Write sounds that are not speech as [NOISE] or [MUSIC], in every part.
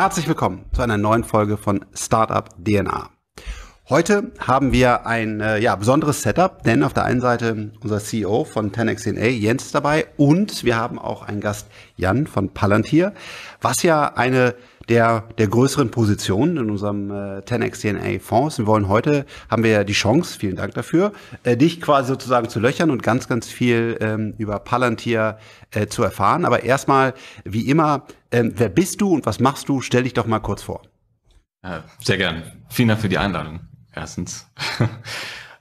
Herzlich willkommen zu einer neuen Folge von Startup DNA. Heute haben wir ein äh, ja, besonderes Setup, denn auf der einen Seite unser CEO von 10xNA, Jens, ist dabei und wir haben auch einen Gast, Jan von Palantir, was ja eine der, der größeren Positionen in unserem äh, 10x DNA Fonds. Und wollen heute, haben wir ja die Chance, vielen Dank dafür, äh, dich quasi sozusagen zu löchern und ganz, ganz viel ähm, über Palantir äh, zu erfahren. Aber erstmal, wie immer, ähm, wer bist du und was machst du? Stell dich doch mal kurz vor. Äh, sehr gern. Vielen Dank für die Einladung. Erstens. [LAUGHS]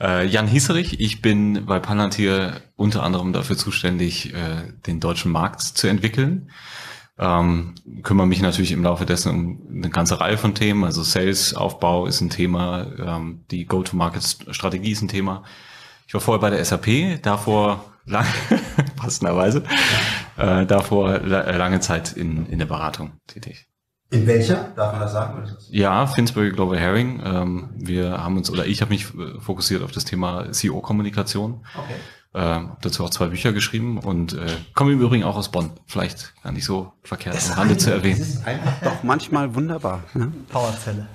Äh, Jan Hieserich, ich bin bei Palantir unter anderem dafür zuständig, äh, den deutschen Markt zu entwickeln ähm, kümmere mich natürlich im Laufe dessen um eine ganze Reihe von Themen. Also Sales-Aufbau ist ein Thema, ähm, die Go-to-Market-Strategie ist ein Thema. Ich war vorher bei der SAP, davor lang, [LAUGHS] passenderweise, äh, davor la äh, lange Zeit in, in der Beratung tätig. In welcher? Darf man das sagen? Ja, Finsbury Global Herring. Ähm, wir haben uns, oder ich habe mich äh, fokussiert auf das Thema CEO-Kommunikation. Okay äh, dazu auch zwei Bücher geschrieben und äh, komme im Übrigen auch aus Bonn. Vielleicht gar nicht so verkehrt das am Rande zu erwähnen. Das ist einfach doch manchmal wunderbar. Ne? Powerzelle.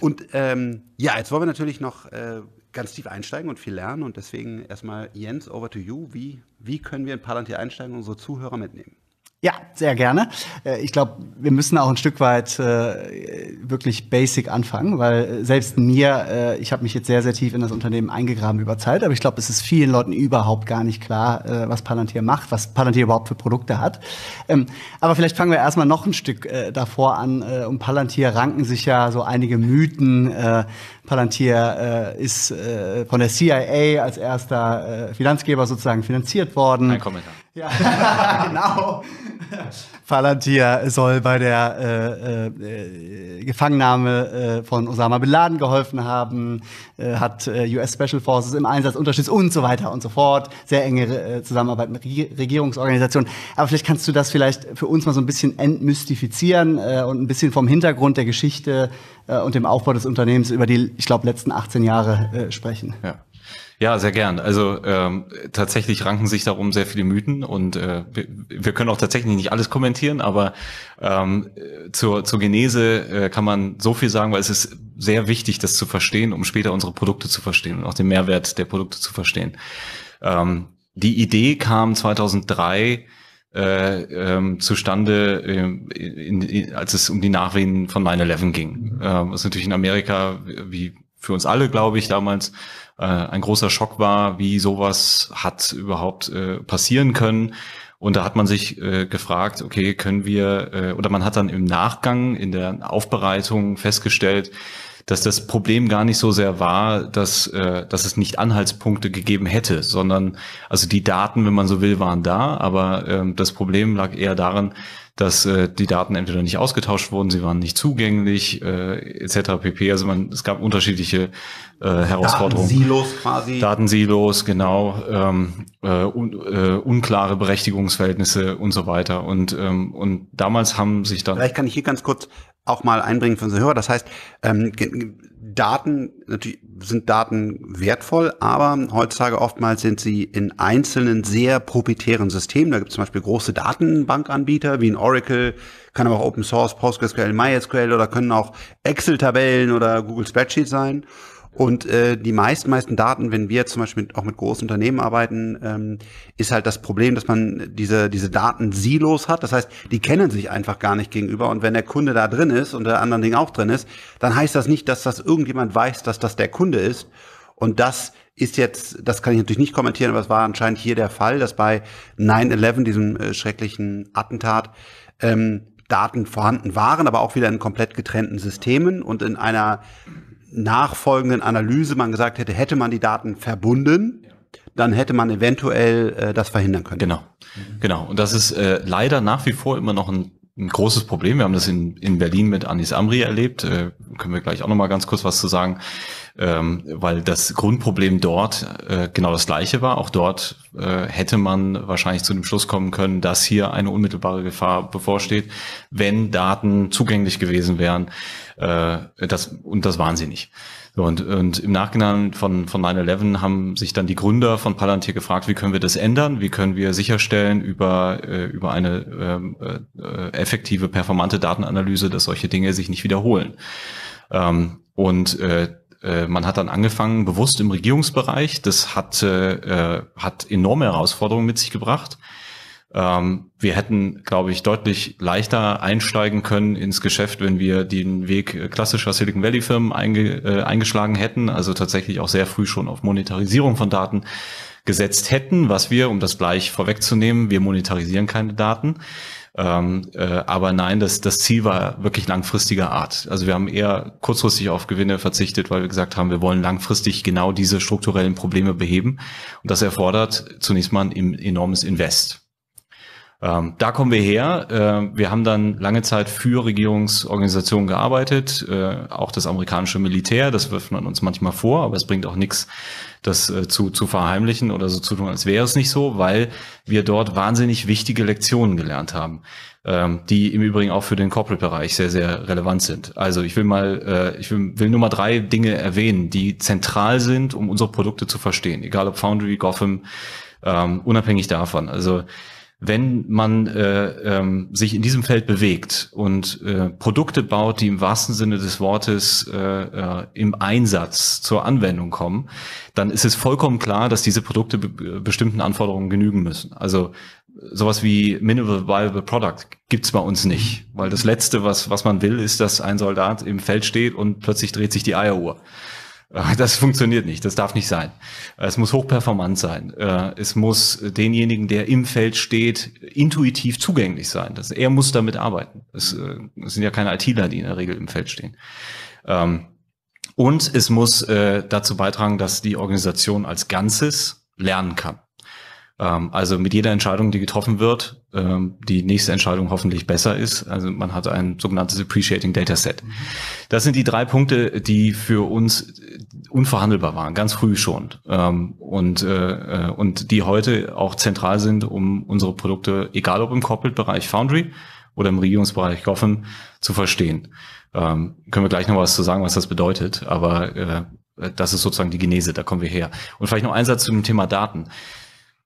Und ähm, ja, jetzt wollen wir natürlich noch äh, ganz tief einsteigen und viel lernen. Und deswegen erstmal Jens, over to you. Wie, wie können wir in Palantir einsteigen und unsere Zuhörer mitnehmen? Ja, sehr gerne. Äh, ich glaube, wir müssen auch ein Stück weit äh, wirklich basic anfangen, weil äh, selbst mir, äh, ich habe mich jetzt sehr, sehr tief in das Unternehmen eingegraben über Zeit, aber ich glaube, es ist vielen Leuten überhaupt gar nicht klar, äh, was Palantir macht, was Palantir überhaupt für Produkte hat. Ähm, aber vielleicht fangen wir erstmal noch ein Stück äh, davor an. Äh, um Palantir ranken sich ja so einige Mythen. Äh, Palantir äh, ist äh, von der CIA als erster äh, Finanzgeber sozusagen finanziert worden. Ein Kommentar. Ja, [LAUGHS] genau. Palantir [LAUGHS] soll bei der äh, äh, Gefangennahme äh, von Osama Bin Laden geholfen haben, äh, hat äh, US Special Forces im Einsatz unterstützt und so weiter und so fort. Sehr enge äh, Zusammenarbeit mit Re Regierungsorganisationen. Aber vielleicht kannst du das vielleicht für uns mal so ein bisschen entmystifizieren äh, und ein bisschen vom Hintergrund der Geschichte äh, und dem Aufbau des Unternehmens über die, ich glaube, letzten 18 Jahre äh, sprechen. Ja. Ja, sehr gern. Also ähm, tatsächlich ranken sich darum sehr viele Mythen und äh, wir, wir können auch tatsächlich nicht alles kommentieren, aber ähm, zur, zur Genese äh, kann man so viel sagen, weil es ist sehr wichtig, das zu verstehen, um später unsere Produkte zu verstehen und auch den Mehrwert der Produkte zu verstehen. Ähm, die Idee kam 2003 äh, ähm, zustande, äh, in, in, als es um die Nachwehen von 9-11 ging. Mhm. Ähm, was natürlich in Amerika, wie für uns alle, glaube ich, damals äh, ein großer Schock war, wie sowas hat überhaupt äh, passieren können. Und da hat man sich äh, gefragt, okay, können wir, äh, oder man hat dann im Nachgang in der Aufbereitung festgestellt, dass das Problem gar nicht so sehr war, dass, äh, dass es nicht Anhaltspunkte gegeben hätte, sondern also die Daten, wenn man so will, waren da, aber ähm, das Problem lag eher daran, dass äh, die Daten entweder nicht ausgetauscht wurden, sie waren nicht zugänglich, äh, etc. pp. Also man, es gab unterschiedliche äh, Herausforderungen. Datensilos quasi. Datensilos, genau, ähm, äh, un, äh, unklare Berechtigungsverhältnisse und so weiter. Und, ähm, und damals haben sich dann. Vielleicht kann ich hier ganz kurz auch mal einbringen für unsere Hörer. Das heißt, ähm, Daten, natürlich sind Daten wertvoll, aber heutzutage oftmals sind sie in einzelnen sehr proprietären Systemen. Da gibt es zum Beispiel große Datenbankanbieter wie ein Oracle, kann aber auch Open Source, PostgreSQL, MySQL oder können auch Excel-Tabellen oder Google Spreadsheet sein. Und äh, die meisten, meisten Daten, wenn wir zum Beispiel mit, auch mit großen Unternehmen arbeiten, ähm, ist halt das Problem, dass man diese, diese Daten silos hat. Das heißt, die kennen sich einfach gar nicht gegenüber. Und wenn der Kunde da drin ist und der anderen Ding auch drin ist, dann heißt das nicht, dass das irgendjemand weiß, dass das der Kunde ist. Und das ist jetzt, das kann ich natürlich nicht kommentieren, aber es war anscheinend hier der Fall, dass bei 9-11, diesem äh, schrecklichen Attentat, ähm, Daten vorhanden waren, aber auch wieder in komplett getrennten Systemen und in einer nachfolgenden Analyse man gesagt hätte, hätte man die Daten verbunden, dann hätte man eventuell äh, das verhindern können. Genau, genau. Und das ist äh, leider nach wie vor immer noch ein, ein großes Problem. Wir haben das in, in Berlin mit Anis Amri erlebt. Äh, können wir gleich auch noch mal ganz kurz was zu sagen, ähm, weil das Grundproblem dort äh, genau das gleiche war. Auch dort äh, hätte man wahrscheinlich zu dem Schluss kommen können, dass hier eine unmittelbare Gefahr bevorsteht, wenn Daten zugänglich gewesen wären äh, das, und das waren sie nicht. So, und, und im Nachhinein von, von 9-11 haben sich dann die Gründer von Palantir gefragt, wie können wir das ändern? Wie können wir sicherstellen über, äh, über eine ähm, äh, effektive, performante Datenanalyse, dass solche Dinge sich nicht wiederholen? Ähm, und äh, äh man hat dann angefangen, bewusst im Regierungsbereich. Das hat, äh, hat enorme Herausforderungen mit sich gebracht. Ähm, wir hätten, glaube ich, deutlich leichter einsteigen können ins Geschäft, wenn wir den Weg äh, klassischer Silicon Valley Firmen einge, äh, eingeschlagen hätten, also tatsächlich auch sehr früh schon auf Monetarisierung von Daten gesetzt hätten, was wir, um das gleich vorwegzunehmen, wir monetarisieren keine Daten. Ähm, äh, aber nein, das, das Ziel war wirklich langfristiger Art. Also wir haben eher kurzfristig auf Gewinne verzichtet, weil wir gesagt haben, wir wollen langfristig genau diese strukturellen Probleme beheben. Und das erfordert zunächst mal ein enormes Invest. Ähm, da kommen wir her. Äh, wir haben dann lange Zeit für Regierungsorganisationen gearbeitet, äh, auch das amerikanische Militär, das wirft man uns manchmal vor, aber es bringt auch nichts, das äh, zu, zu verheimlichen oder so zu tun, als wäre es nicht so, weil wir dort wahnsinnig wichtige Lektionen gelernt haben, ähm, die im Übrigen auch für den Corporate-Bereich sehr, sehr relevant sind. Also ich will mal, äh, ich will, will nur mal drei Dinge erwähnen, die zentral sind, um unsere Produkte zu verstehen, egal ob Foundry, Gotham, ähm, unabhängig davon. Also wenn man äh, ähm, sich in diesem Feld bewegt und äh, Produkte baut, die im wahrsten Sinne des Wortes äh, äh, im Einsatz zur Anwendung kommen, dann ist es vollkommen klar, dass diese Produkte be bestimmten Anforderungen genügen müssen. Also sowas wie Minimal Viable Product gibt's bei uns nicht, weil das Letzte, was, was man will, ist, dass ein Soldat im Feld steht und plötzlich dreht sich die Eieruhr. Das funktioniert nicht, das darf nicht sein. Es muss hochperformant sein. Äh, es muss denjenigen, der im Feld steht, intuitiv zugänglich sein. Er muss damit arbeiten. Äh, es sind ja keine ITler, die in der Regel im Feld stehen. Ähm, und es muss äh, dazu beitragen, dass die Organisation als Ganzes lernen kann. Ähm, also mit jeder Entscheidung, die getroffen wird, ähm, die nächste Entscheidung hoffentlich besser ist. Also man hat ein sogenanntes Appreciating Dataset. Das sind die drei Punkte, die für uns äh, unverhandelbar waren, ganz früh schon. Ähm, und, äh, äh, und die heute auch zentral sind, um unsere Produkte, egal ob im Corporate-Bereich Foundry oder im Regierungsbereich Goffen, zu verstehen. können wir gleich noch was zu sagen, was das bedeutet, aber das ist sozusagen die Genese, da kommen wir her. Und vielleicht noch ein Satz zum Thema Daten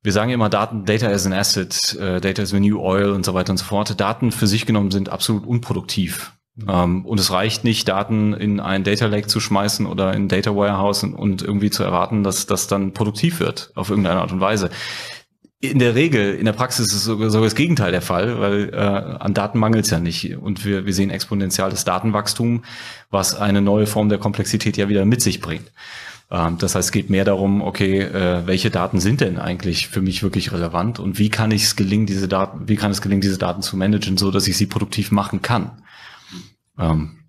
wir sagen immer Daten, Data is an Asset, äh, Data is a new oil und so weiter und so fort. Daten für sich genommen sind absolut unproduktiv. Mhm. und es reicht nicht, Daten in ein Data Lake zu schmeißen oder in Data Warehouse und, und irgendwie zu erwarten, dass das dann produktiv wird auf irgendeine Art und Weise. In der Regel, in der Praxis ist sogar, sogar das Gegenteil der Fall, weil äh, an Daten mangelt es ja nicht. Und wir, wir sehen exponentielles Datenwachstum, was eine neue Form der Komplexität ja wieder mit sich bringt. Ähm, das heißt, es geht mehr darum, okay, äh, welche Daten sind denn eigentlich für mich wirklich relevant und wie kann ich es gelingen, diese Daten, wie kann es gelingen, diese Daten zu managen, so dass ich sie produktiv machen kann. Ähm,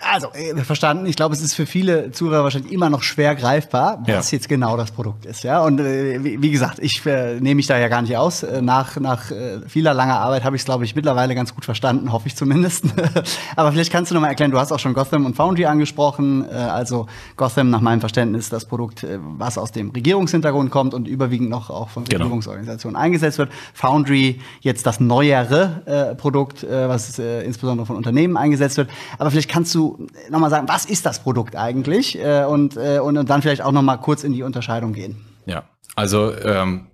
also, äh, verstanden. Ich glaube, es ist für viele Zuhörer wahrscheinlich immer noch schwer greifbar, was ja. jetzt genau das Produkt ist. Ja, und äh, wie, wie, gesagt, ich äh, nehme mich da ja gar nicht aus. Äh, nach, nach äh, vieler langer Arbeit habe ich es, glaube ich, mittlerweile ganz gut verstanden, hoffe ich zumindest. [LAUGHS] Aber vielleicht kannst du nochmal erklären, du hast auch schon Gotham und Foundry angesprochen. Äh, also Gotham, nach meinem Verständnis, das Produkt, was aus dem Regierungshintergrund kommt und überwiegend noch auch von genau. Regierungsorganisationen eingesetzt wird. Foundry, jetzt das neuere Produkt, was insbesondere von Unternehmen eingesetzt wird. Aber vielleicht kannst du nochmal sagen, was ist das Produkt eigentlich? Äh, und, äh, und, und dann vielleicht auch nochmal kurz in die Unterscheidung gehen. Ja, also ähm,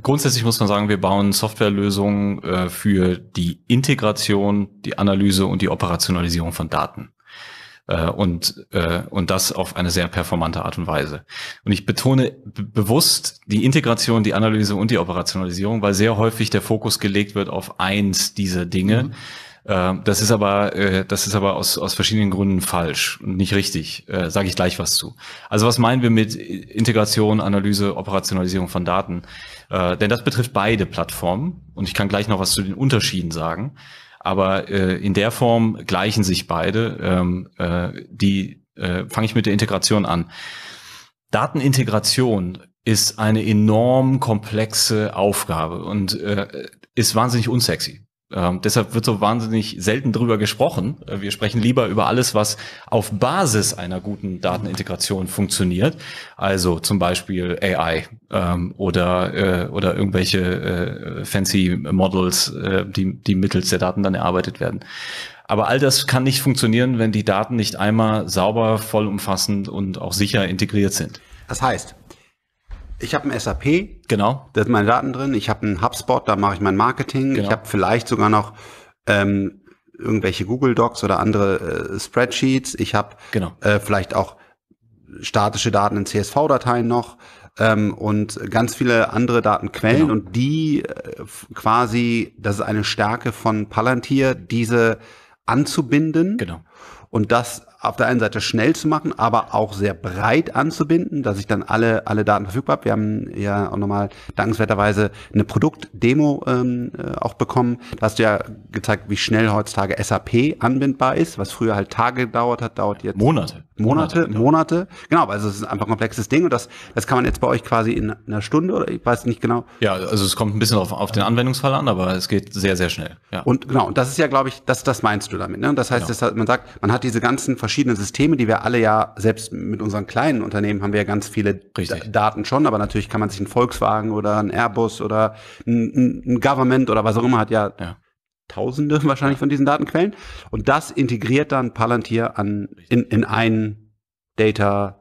grundsätzlich muss man sagen, wir bauen Softwarelösungen äh, für die Integration, die Analyse und die Operationalisierung von Daten. Äh, und, äh, und das auf eine sehr performante Art und Weise. Und ich betone bewusst die Integration, die Analyse und die Operationalisierung, weil sehr häufig der Fokus gelegt wird auf eins dieser Dinge. Mhm ähm, das ist aber, äh, das ist aber aus, aus verschiedenen Gründen falsch und nicht richtig. Äh, Sage ich gleich was zu. Also was meinen wir mit Integration, Analyse, Operationalisierung von Daten? Äh, denn das betrifft beide Plattformen und ich kann gleich noch was zu den Unterschieden sagen. Aber äh, in der Form gleichen sich beide. Ähm, äh, die äh, fange ich mit der Integration an. Datenintegration ist eine enorm komplexe Aufgabe und äh, ist wahnsinnig unsexy. Ähm, deshalb wird so wahnsinnig selten drüber gesprochen. Äh, wir sprechen lieber über alles, was auf Basis einer guten Datenintegration funktioniert. Also zum Beispiel AI ähm, oder, äh, oder irgendwelche äh, fancy Models, äh, die, die mittels der Daten dann erarbeitet werden. Aber all das kann nicht funktionieren, wenn die Daten nicht einmal sauber, vollumfassend und auch sicher integriert sind. Das heißt, ich habe ein SAP, genau, da sind meine Daten drin. Ich habe ein HubSpot, da mache ich mein Marketing. Genau. Ich habe vielleicht sogar noch ähm, irgendwelche Google Docs oder andere äh, Spreadsheets. Ich habe genau. äh, vielleicht auch statische Daten in CSV-Dateien noch ähm, und ganz viele andere Datenquellen genau. und die äh, quasi, das ist eine Stärke von Palantir, diese anzubinden. Genau. Und das auf der einen Seite schnell zu machen, aber auch sehr breit anzubinden, dass ich dann alle, alle Daten verfügbar habe. Wir haben ja auch nochmal dankenswerterweise eine Produktdemo ähm, äh, auch bekommen. Da hast du ja gezeigt, wie schnell heutzutage SAP anbindbar ist. Was früher halt Tage gedauert hat, dauert jetzt Monate. Monate, Monate, Monate. Genau, also es ist einfach ein komplexes Ding und das, das kann man jetzt bei euch quasi in einer Stunde oder ich weiß nicht genau. Ja, also es kommt ein bisschen auf, auf den Anwendungsfall an, aber es geht sehr, sehr schnell. Ja. Und genau, und das ist ja, glaube ich, das, das meinst du damit. Ne? Und das heißt, genau. das, man sagt, man hat diese ganzen verschiedenen Systeme, die wir alle ja, selbst mit unseren kleinen Unternehmen haben wir ja ganz viele Daten schon, aber natürlich kann man sich einen Volkswagen oder einen Airbus oder ein, ein Government oder was auch immer hat ja. ja Tausende [LAUGHS] wahrscheinlich von diesen Datenquellen. Und das integriert dann Palantir an, in, in ein Data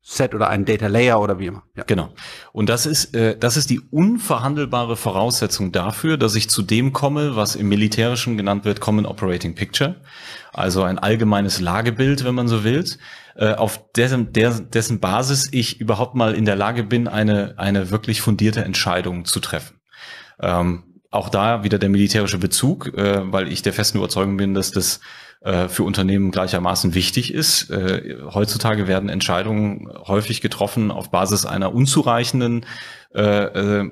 Set oder ein Data Layer oder wie immer. Ja. Genau. Und das ist, äh, das ist die unverhandelbare Voraussetzung dafür, dass ich zu dem komme, was im Militärischen genannt wird Common Operating Picture, also ein allgemeines Lagebild, wenn man so will, äh, auf dessen, der, dessen Basis ich überhaupt mal in der Lage bin, eine, eine wirklich fundierte Entscheidung zu treffen. Ähm, auch da wieder der militärische Bezug, äh, weil ich der festen Überzeugung bin, dass das äh, für Unternehmen gleichermaßen wichtig ist. Äh, heutzutage werden Entscheidungen häufig getroffen auf Basis einer unzureichenden äh, äh,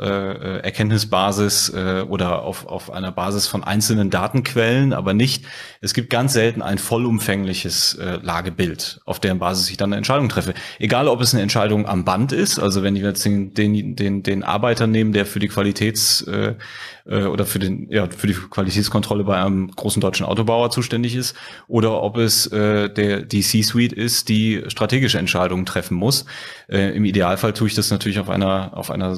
äh, Erkenntnisbasis äh, oder auf, auf einer Basis von einzelnen Datenquellen, aber nicht, es gibt ganz selten ein vollumfängliches äh, Lagebild, auf deren Basis ich dann eine Entscheidung treffe. Egal, ob es eine Entscheidung am Band ist, also wenn ich jetzt den, den, den, den Arbeiter nehme, der für die Qualitäts äh, oder für den ja für die Qualitätskontrolle bei einem großen deutschen Autobauer zuständig ist oder ob es äh, der die C-Suite ist, die strategische Entscheidungen treffen muss. Äh, Im Idealfall tue ich das natürlich auf einer einer, auf einer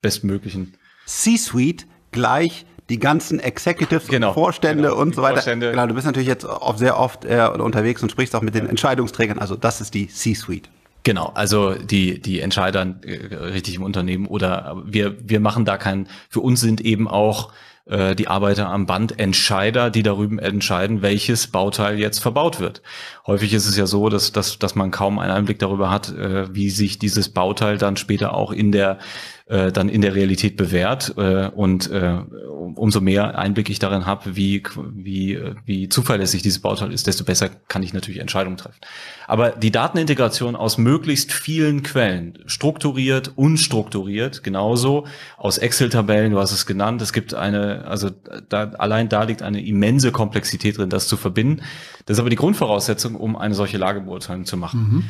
bestmöglichen. C-Suite gleich die ganzen Executives, genau, Vorstände genau, und so weiter. Vorstände. Genau, du bist natürlich jetzt auch sehr oft äh, unterwegs und sprichst auch mit den Entscheidungsträgern. Also das ist die C-Suite. Genau, also die, die Entscheider äh, richtig im Unternehmen oder wir, wir machen da kein. für uns sind eben auch äh, die Arbeiter am Band Entscheider, die darüber entscheiden, welches Bauteil jetzt verbaut wird. Häufig ist es ja so, dass, dass, dass man kaum einen Einblick darüber hat, äh, wie sich dieses Bauteil dann später auch in der äh, dann in der Realität bewährt äh, und äh, umso mehr Einblick ich darin habe, wie, wie, wie zuverlässig dieses Bauteil ist, desto besser kann ich natürlich Entscheidungen treffen. Aber die Datenintegration aus möglichst vielen Quellen, strukturiert, unstrukturiert, genauso aus Excel-Tabellen, du hast es genannt, es gibt eine, also da, allein da liegt eine immense Komplexität drin, das zu verbinden. Das ist aber die Grundvoraussetzung, um eine solche Lagebeurteilung zu machen. Mhm.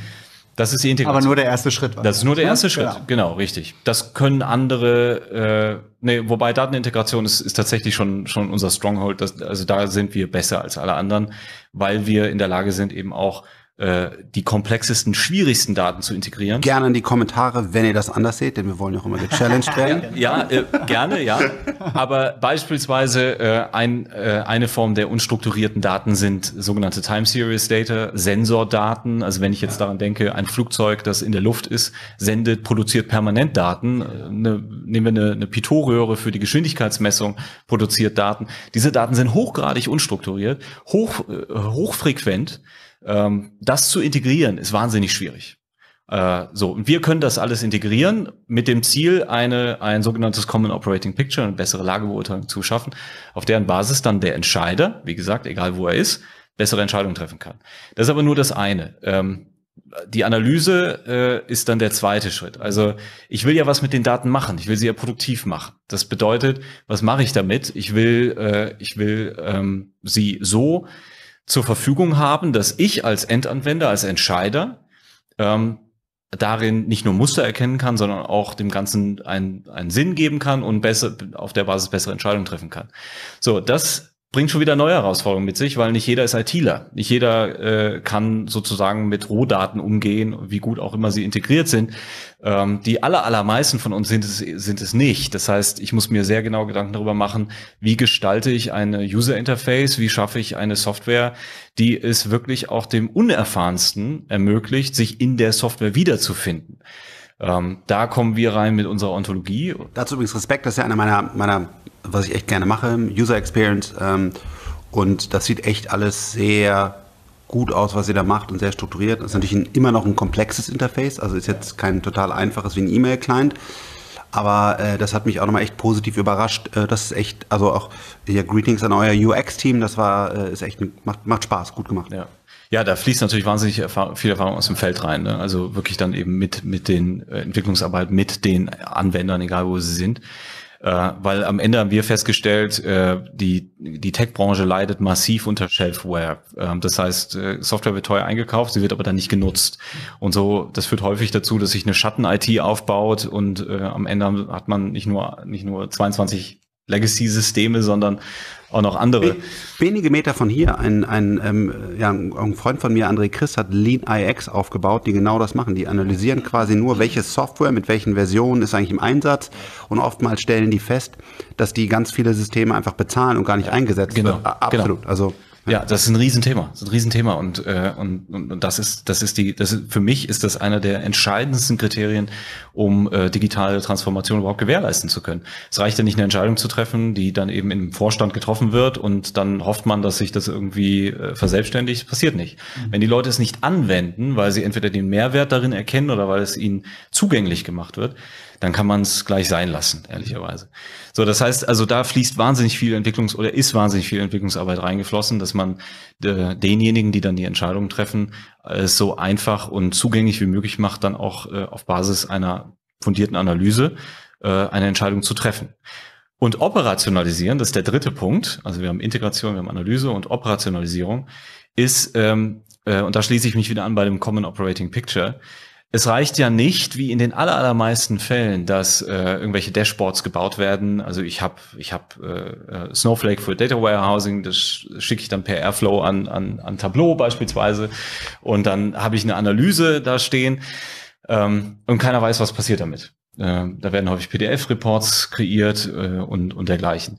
Das ist die Integration. Aber nur der erste Schritt. War das ist nur der ne? erste Schritt, genau. genau richtig. Das können andere, äh, nee, wobei Datenintegration ist, ist tatsächlich schon, schon unser Stronghold. Das, also da sind wir besser als alle anderen, weil wir in der Lage sind, eben auch äh, die komplexesten, schwierigsten Daten zu integrieren. Gerne in die Kommentare, wenn ihr das anders seht, denn wir wollen ja auch immer gechallenged werden. [LAUGHS] ja, äh, gerne, ja. Aber beispielsweise äh, ein, äh, eine Form der unstrukturierten Daten sind sogenannte Time Series Data, Sensordaten. Also wenn ich jetzt daran denke, ein Flugzeug, das in der Luft ist, sendet, produziert permanent Daten. Eine, äh, nehmen wir eine, eine Pitot-Röhre für die Geschwindigkeitsmessung, produziert Daten. Diese Daten sind hochgradig unstrukturiert, hoch, äh, hochfrequent. Ähm, das zu integrieren ist wahnsinnig schwierig. Äh, so, und wir können das alles integrieren mit dem Ziel, eine, ein sogenanntes Common Operating Picture, eine bessere Lagebeurteilung zu schaffen, auf deren Basis dann der Entscheider, wie gesagt, egal wo er ist, bessere Entscheidungen treffen kann. Das ist aber nur das eine. Ähm, die Analyse äh, ist dann der zweite Schritt. Also ich will ja was mit den Daten machen. Ich will sie ja produktiv machen. Das bedeutet, was mache ich damit? Ich will, äh, ich will ähm, sie so zur Verfügung haben, dass ich als Endanwender, als Entscheider ähm, darin nicht nur Muster erkennen kann, sondern auch dem Ganzen einen, einen Sinn geben kann und besser, auf der Basis bessere Entscheidungen treffen kann. So, das bringt schon wieder neue Herausforderungen mit sich, weil nicht jeder ist ITler. Nicht jeder äh, kann sozusagen mit Rohdaten umgehen, wie gut auch immer sie integriert sind. Ähm, die aller, allermeisten von uns sind es, sind es nicht. Das heißt, ich muss mir sehr genau Gedanken darüber machen, wie gestalte ich eine User Interface, wie schaffe ich eine Software, die es wirklich auch dem Unerfahrensten ermöglicht, sich in der Software wiederzufinden. Ähm, da kommen wir rein mit unserer Ontologie. Dazu übrigens Respekt, das ist ja einer meiner, meiner was ich echt gerne mache, User Experience. Ähm, und das sieht echt alles sehr gut aus, was ihr da macht und sehr strukturiert. Das ist natürlich ein, immer noch ein komplexes Interface, also ist jetzt kein total einfaches wie ein E-Mail-Client. Aber äh, das hat mich auch nochmal echt positiv überrascht. Äh, das ist echt, also auch ja, Greetings an euer UX-Team, das war, äh, ist echt, macht, macht Spaß, gut gemacht. Ja. Ja, da fließt natürlich wahnsinnig viel Erfahrung aus dem Feld rein. Ne? Also wirklich dann eben mit, mit den äh, Entwicklungsarbeit, mit den Anwendern, egal wo sie sind. Äh, weil am Ende haben wir festgestellt, äh, die, die Tech-Branche leidet massiv unter Shelfware. Ähm, das heißt, äh, Software wird teuer eingekauft, sie wird aber dann nicht genutzt. Und so, das führt häufig dazu, dass sich eine Schatten-IT aufbaut und äh, am Ende hat man nicht nur, nicht nur 22 Legacy-Systeme, sondern auch noch andere. Wenige Meter von hier, ein, ein, ähm, ja, ein Freund von mir, André Chris, hat Lean IX aufgebaut, die genau das machen. Die analysieren quasi nur, welche Software mit welchen Versionen ist eigentlich im Einsatz und oftmals stellen die fest, dass die ganz viele Systeme einfach bezahlen und gar nicht eingesetzt genau, wird. Absolut. Genau. Also ja, das ist ein Riesenthema. Das ist ein Riesenthema. Und, äh, und, und, und das ist, das ist die, das ist, für mich ist das einer der entscheidendsten Kriterien, um äh, digitale Transformation überhaupt gewährleisten zu können. Es reicht ja nicht, eine Entscheidung zu treffen, die dann eben im Vorstand getroffen wird und dann hofft man, dass sich das irgendwie äh, verselbstständigt. Passiert nicht. Mhm. Wenn die Leute es nicht anwenden, weil sie entweder den Mehrwert darin erkennen oder weil es ihnen zugänglich gemacht wird, dann kann man es gleich sein lassen, ehrlicherweise. So, das heißt, also da fließt wahnsinnig viel Entwicklungs- oder ist wahnsinnig viel Entwicklungsarbeit reingeflossen, dass man äh, denjenigen, die dann die Entscheidungen treffen, äh, so einfach und zugänglich wie möglich macht, dann auch äh, auf Basis einer fundierten Analyse äh, eine Entscheidung zu treffen. Und operationalisieren, das ist der dritte Punkt, also wir haben Integration, wir haben Analyse und Operationalisierung, ist, ähm, äh, und da schließe ich mich wieder an bei dem Common Operating Picture, es reicht ja nicht, wie in den allermeisten Fällen, dass äh, irgendwelche Dashboards gebaut werden. Also ich habe ich hab, äh, äh, Snowflake für Data Warehousing, das schicke ich dann per Airflow an, an, an Tableau beispielsweise. Und dann habe ich eine Analyse da stehen ähm, und keiner weiß, was passiert damit. Äh, da werden häufig PDF-Reports kreiert äh, und, und dergleichen.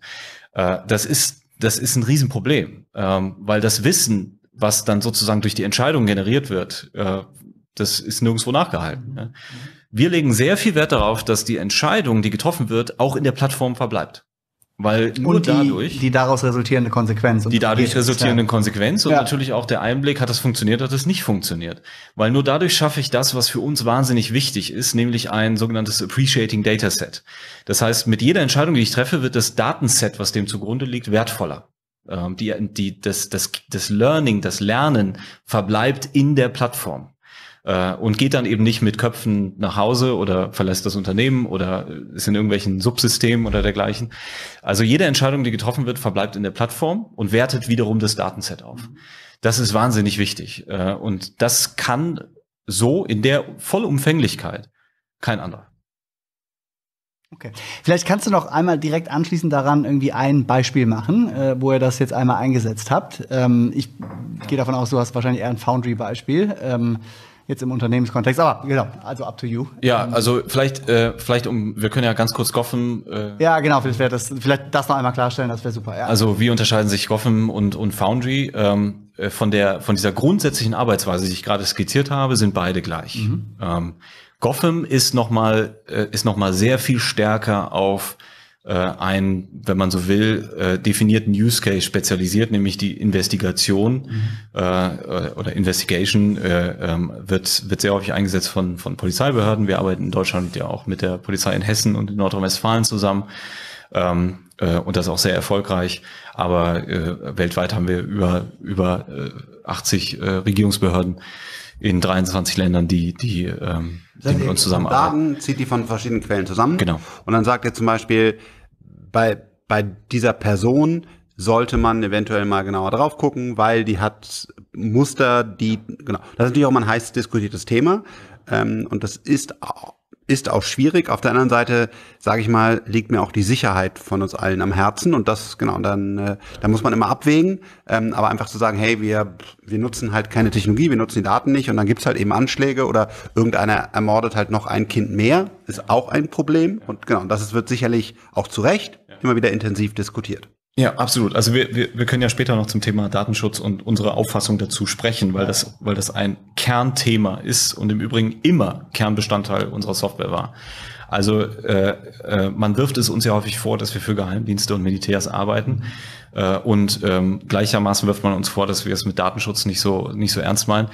Äh, das, ist, das ist ein Riesenproblem, ähm, weil das Wissen was dann sozusagen durch die Entscheidung generiert wird, äh, das ist nirgendwo nachgehalten. Ne? Wir legen sehr viel Wert darauf, dass die Entscheidung, die getroffen wird, auch in der Plattform verbleibt. Weil nur und die, dadurch. Die daraus resultierende Konsequenz. die dadurch resultierende Konsequenz und ja. natürlich auch der Einblick, hat das funktioniert, hat das nicht funktioniert. Weil nur dadurch schaffe ich das, was für uns wahnsinnig wichtig ist, nämlich ein sogenanntes Appreciating Dataset. Das heißt, mit jeder Entscheidung, die ich treffe, wird das Datenset, was dem zugrunde liegt, wertvoller. Ähm, die, die, das, das, das Learning, das Lernen verbleibt in der Plattform äh, und geht dann eben nicht mit Köpfen nach Hause oder verlässt das Unternehmen oder ist in irgendwelchen Subsystemen oder dergleichen. Also jede Entscheidung, die getroffen wird, verbleibt in der Plattform und wertet wiederum das Datenset auf. Das ist wahnsinnig wichtig äh, und das kann so in der Vollumfänglichkeit kein anderer. Okay. Vielleicht kannst du noch einmal direkt anschließend daran irgendwie ein Beispiel machen, äh, wo ihr das jetzt einmal eingesetzt habt. Ähm, ich gehe davon aus, du hast wahrscheinlich eher ein Foundry-Beispiel. Ähm, jetzt im Unternehmenskontext. Aber genau, also up to you. Ja, also vielleicht, äh, vielleicht um, wir können ja ganz kurz Goffem. Äh, ja, genau, vielleicht das, vielleicht das noch einmal klarstellen, das wäre super. Ja. Also wie unterscheiden sich Goffem und, und Foundry? Ähm, äh, von der, von dieser grundsätzlichen Arbeitsweise, die ich gerade skizziert habe, sind beide gleich. Mhm. Ähm, Gotham ist nochmal, äh, ist nochmal sehr viel stärker auf äh, ein, wenn man so will, äh, definierten Use Case spezialisiert, nämlich die Investigation mhm. äh, oder Investigation äh, ähm, wird, wird sehr häufig eingesetzt von, von Polizeibehörden. Wir arbeiten in Deutschland ja auch mit der Polizei in Hessen und in Nordrhein-Westfalen zusammen. Ähm, äh, und das auch sehr erfolgreich. Aber äh, weltweit haben wir über, über äh, 80 äh, Regierungsbehörden, in 23 Ländern, die, die, ähm, die mit uns zusammenarbeiten. Daten zieht die von verschiedenen Quellen zusammen. Genau. Und dann sagt ihr zum Beispiel, bei, bei dieser Person sollte man eventuell mal genauer drauf gucken, weil die hat Muster, die, genau. Das ist natürlich auch mal ein heiß diskutiertes Thema. Ähm, und das ist auch, ist auch schwierig. Auf der anderen Seite, sage ich mal, liegt mir auch die Sicherheit von uns allen am Herzen. Und das, genau, dann, äh, da muss man immer abwägen. Ähm, aber einfach zu sagen, hey, wir, wir nutzen halt keine Technologie, wir nutzen die Daten nicht und dann gibt's halt eben Anschläge oder irgendeiner ermordet halt noch ein Kind mehr, ist auch ein Problem. Und genau, das wird sicherlich auch zu Recht immer wieder intensiv diskutiert. Ja, absolut. Also wir, wir, wir können ja später noch zum Thema Datenschutz und unsere Auffassung dazu sprechen, weil das, weil das ein Kernthema ist und im Übrigen immer Kernbestandteil unserer Software war. Also äh, äh, man wirft es uns ja häufig vor, dass wir für Geheimdienste und Militärs arbeiten. Äh, und ähm, gleichermaßen wirft man uns vor, dass wir es mit Datenschutz nicht so, nicht so ernst meinen.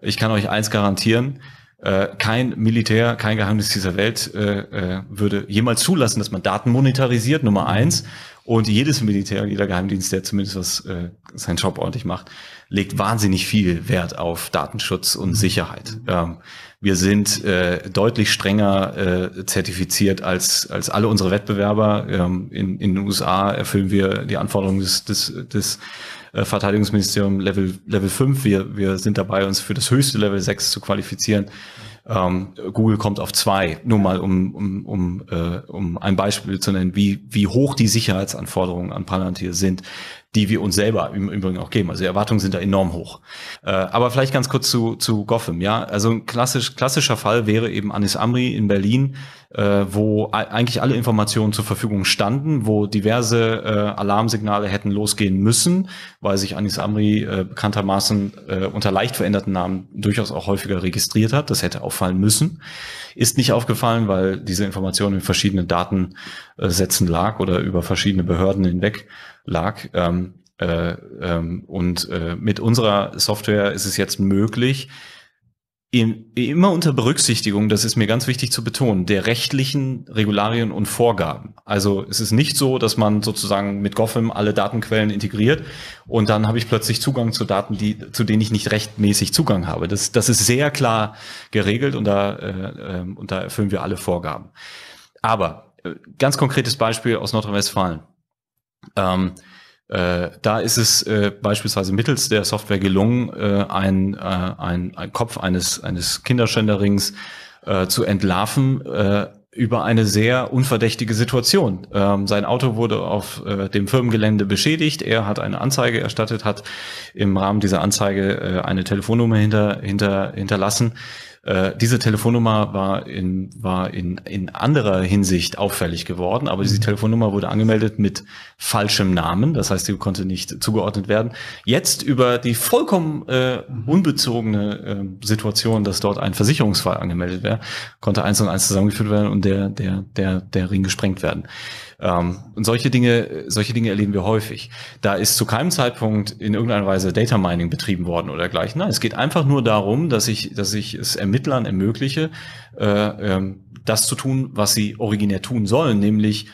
Ich kann euch eins garantieren, äh, kein Militär, kein Geheimnis dieser Welt äh, äh, würde jemals zulassen, dass man Daten monetarisiert, Nummer eins. Mhm. Und jedes Militär und jeder Geheimdienst, der zumindest was äh, seinen Job ordentlich macht, legt wahnsinnig viel Wert auf Datenschutz und mhm. Sicherheit. Ähm, wir sind äh, deutlich strenger äh, zertifiziert als, als alle unsere Wettbewerber. Ähm, in, in den USA erfüllen wir die Anforderungen des, des, des äh, Verteidigungsministeriums Level, Level 5. Wir, wir sind dabei, uns für das höchste Level 6 zu qualifizieren. Ähm, Google kommt auf zwei, nur mal um, um, um, äh, um ein Beispiel zu nennen, wie, wie hoch die Sicherheitsanforderungen an Palantir sind, die wir uns selber im Übrigen auch geben. Also die Erwartungen sind da enorm hoch. Äh, aber vielleicht ganz kurz zu, zu Gotham, ja. Also ein klassisch, klassischer Fall wäre eben Anis Amri in Berlin, äh, wo eigentlich alle Informationen zur Verfügung standen, wo diverse äh, Alarmsignale hätten losgehen müssen, weil sich Anis Amri äh, bekanntermaßen äh, unter leicht veränderten Namen durchaus auch häufiger registriert hat. Das hätte auffallen müssen. Ist nicht aufgefallen, weil diese Information in verschiedenen Datensätzen äh, lag oder über verschiedene Behörden hinweg lag. Ähm, äh, ähm, und äh, mit unserer Software ist es jetzt möglich, immer unter Berücksichtigung, das ist mir ganz wichtig zu betonen, der rechtlichen Regularien und Vorgaben. Also es ist nicht so, dass man sozusagen mit Gotham alle Datenquellen integriert und dann habe ich plötzlich Zugang zu Daten, die, zu denen ich nicht rechtmäßig Zugang habe. Das, das ist sehr klar geregelt und da, äh, ähm, und da erfüllen wir alle Vorgaben. Aber äh, ganz konkretes Beispiel aus Nordrhein-Westfalen. Ähm, äh, da ist es äh, beispielsweise mittels der Software gelungen, äh, ein, äh, ein, ein, Kopf eines, eines Kinderschänderings äh, zu entlarven über eine sehr unverdächtige Situation. Ähm, sein Auto wurde auf dem Firmengelände beschädigt. Er hat eine Anzeige erstattet, hat im Rahmen dieser Anzeige eine Telefonnummer hinter, hinter, hinterlassen äh, diese Telefonnummer war in, war in, in anderer Hinsicht auffällig geworden, aber diese mhm. Telefonnummer wurde angemeldet mit falschem Namen, das heißt, sie konnte nicht zugeordnet werden. Jetzt über die vollkommen äh, mhm. unbezogene äh, Situation, dass dort ein Versicherungsfall angemeldet wäre, konnte eins und eins zusammengeführt werden und der, der, der, der Ring gesprengt werden. Ähm, und solche Dinge, solche Dinge erleben wir häufig. Da ist zu keinem Zeitpunkt in irgendeiner Weise Data Mining betrieben worden oder gleich. Nein, es geht einfach nur darum, dass ich, dass ich es Ermittlern ermögliche, äh, ähm, das zu tun, was sie originär tun sollen, nämlich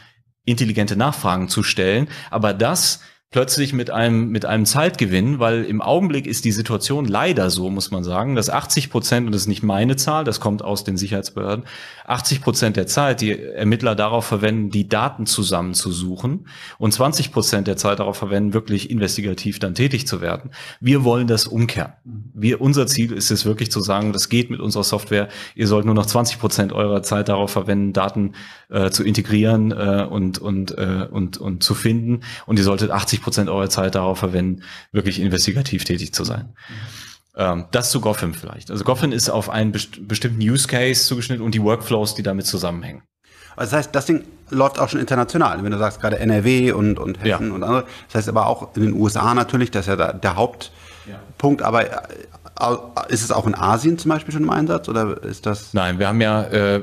intelligente Nachfragen zu stellen. Aber das plötzlich mit einem, mit einem Zeitgewinn, weil im Augenblick ist die Situation leider so, muss man sagen, dass 80 Prozent, und das ist nicht meine Zahl, das kommt aus den Sicherheitsbehörden, 80 Prozent der Zeit die Ermittler darauf verwenden, die Daten zusammenzusuchen und 20 Prozent der Zeit darauf verwenden, wirklich investigativ dann tätig zu werden. Wir wollen das umkehren. Wir, unser Ziel ist es wirklich zu sagen, das geht mit unserer Software, ihr sollt nur noch 20 Prozent eurer Zeit darauf verwenden, Daten äh, zu integrieren äh, und, und, äh, und, und zu finden und ihr solltet 80 50 Prozent eurer Zeit darauf verwenden, wirklich investigativ tätig zu sein. Ähm, das zu Goffin vielleicht. Also Goffin ist auf einen best bestimmten Use Case zugeschnitten und die Workflows, die damit zusammenhängen. Also das heißt, das Ding läuft auch schon international. Wenn du sagst gerade NRW und, und Hessen ja. und andere. Das heißt aber auch in den USA natürlich, das ist ja der, der Hauptpunkt. Ja. Aber äh, ist es auch in Asien zum Beispiel schon im Einsatz oder ist das? Nein, wir haben ja, äh,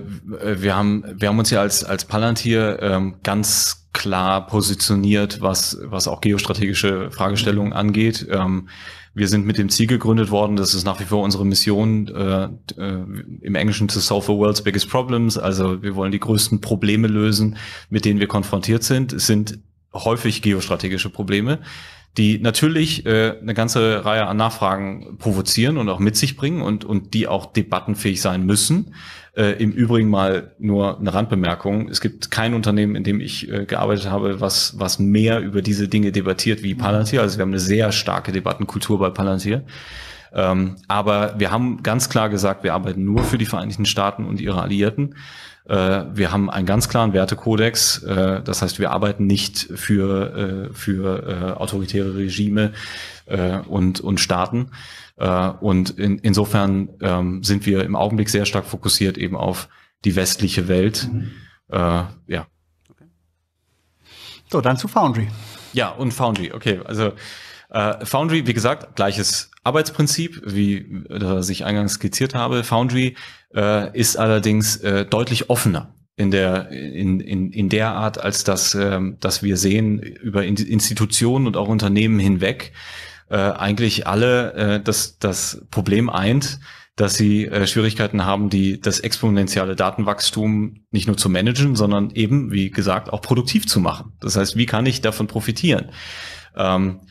wir haben, wir haben uns ja als als Palantir ähm, ganz klar positioniert, was, was auch geostrategische Fragestellungen angeht. Ähm, wir sind mit dem Ziel gegründet worden, das ist nach wie vor unsere Mission, äh, äh, im Englischen to solve the world's biggest problems. Also wir wollen die größten Probleme lösen, mit denen wir konfrontiert sind. Es sind häufig geostrategische Probleme, die natürlich äh, eine ganze Reihe an Nachfragen provozieren und auch mit sich bringen und, und die auch debattenfähig sein müssen. Äh, Im Übrigen mal nur eine Randbemerkung. Es gibt kein Unternehmen, in dem ich äh, gearbeitet habe, was, was mehr über diese Dinge debattiert wie Palantir. Also wir haben eine sehr starke Debattenkultur bei Palantir. Ähm, aber wir haben ganz klar gesagt, wir arbeiten nur für die Vereinigten Staaten und ihre Alliierten. Äh, wir haben einen ganz klaren Wertekodex. Äh, das heißt, wir arbeiten nicht für, äh, für äh, autoritäre Regime äh, und, und Staaten. und in, insofern ähm, sind wir im Augenblick sehr stark fokussiert eben auf die westliche Welt. Mhm. ja. So, dann zu Foundry. Ja, und Foundry, okay. Also äh, Foundry, wie gesagt, gleiches Arbeitsprinzip, wie äh, ich eingangs skizziert habe. Foundry äh, ist allerdings äh, deutlich offener in der in, in, in der Art, als das, ähm, dass wir sehen über Institutionen und auch Unternehmen hinweg äh, eigentlich alle äh, das das Problem eint, dass sie äh, Schwierigkeiten haben, die das exponentielle Datenwachstum nicht nur zu managen, sondern eben wie gesagt auch produktiv zu machen. Das heißt, wie kann ich davon profitieren? Ähm,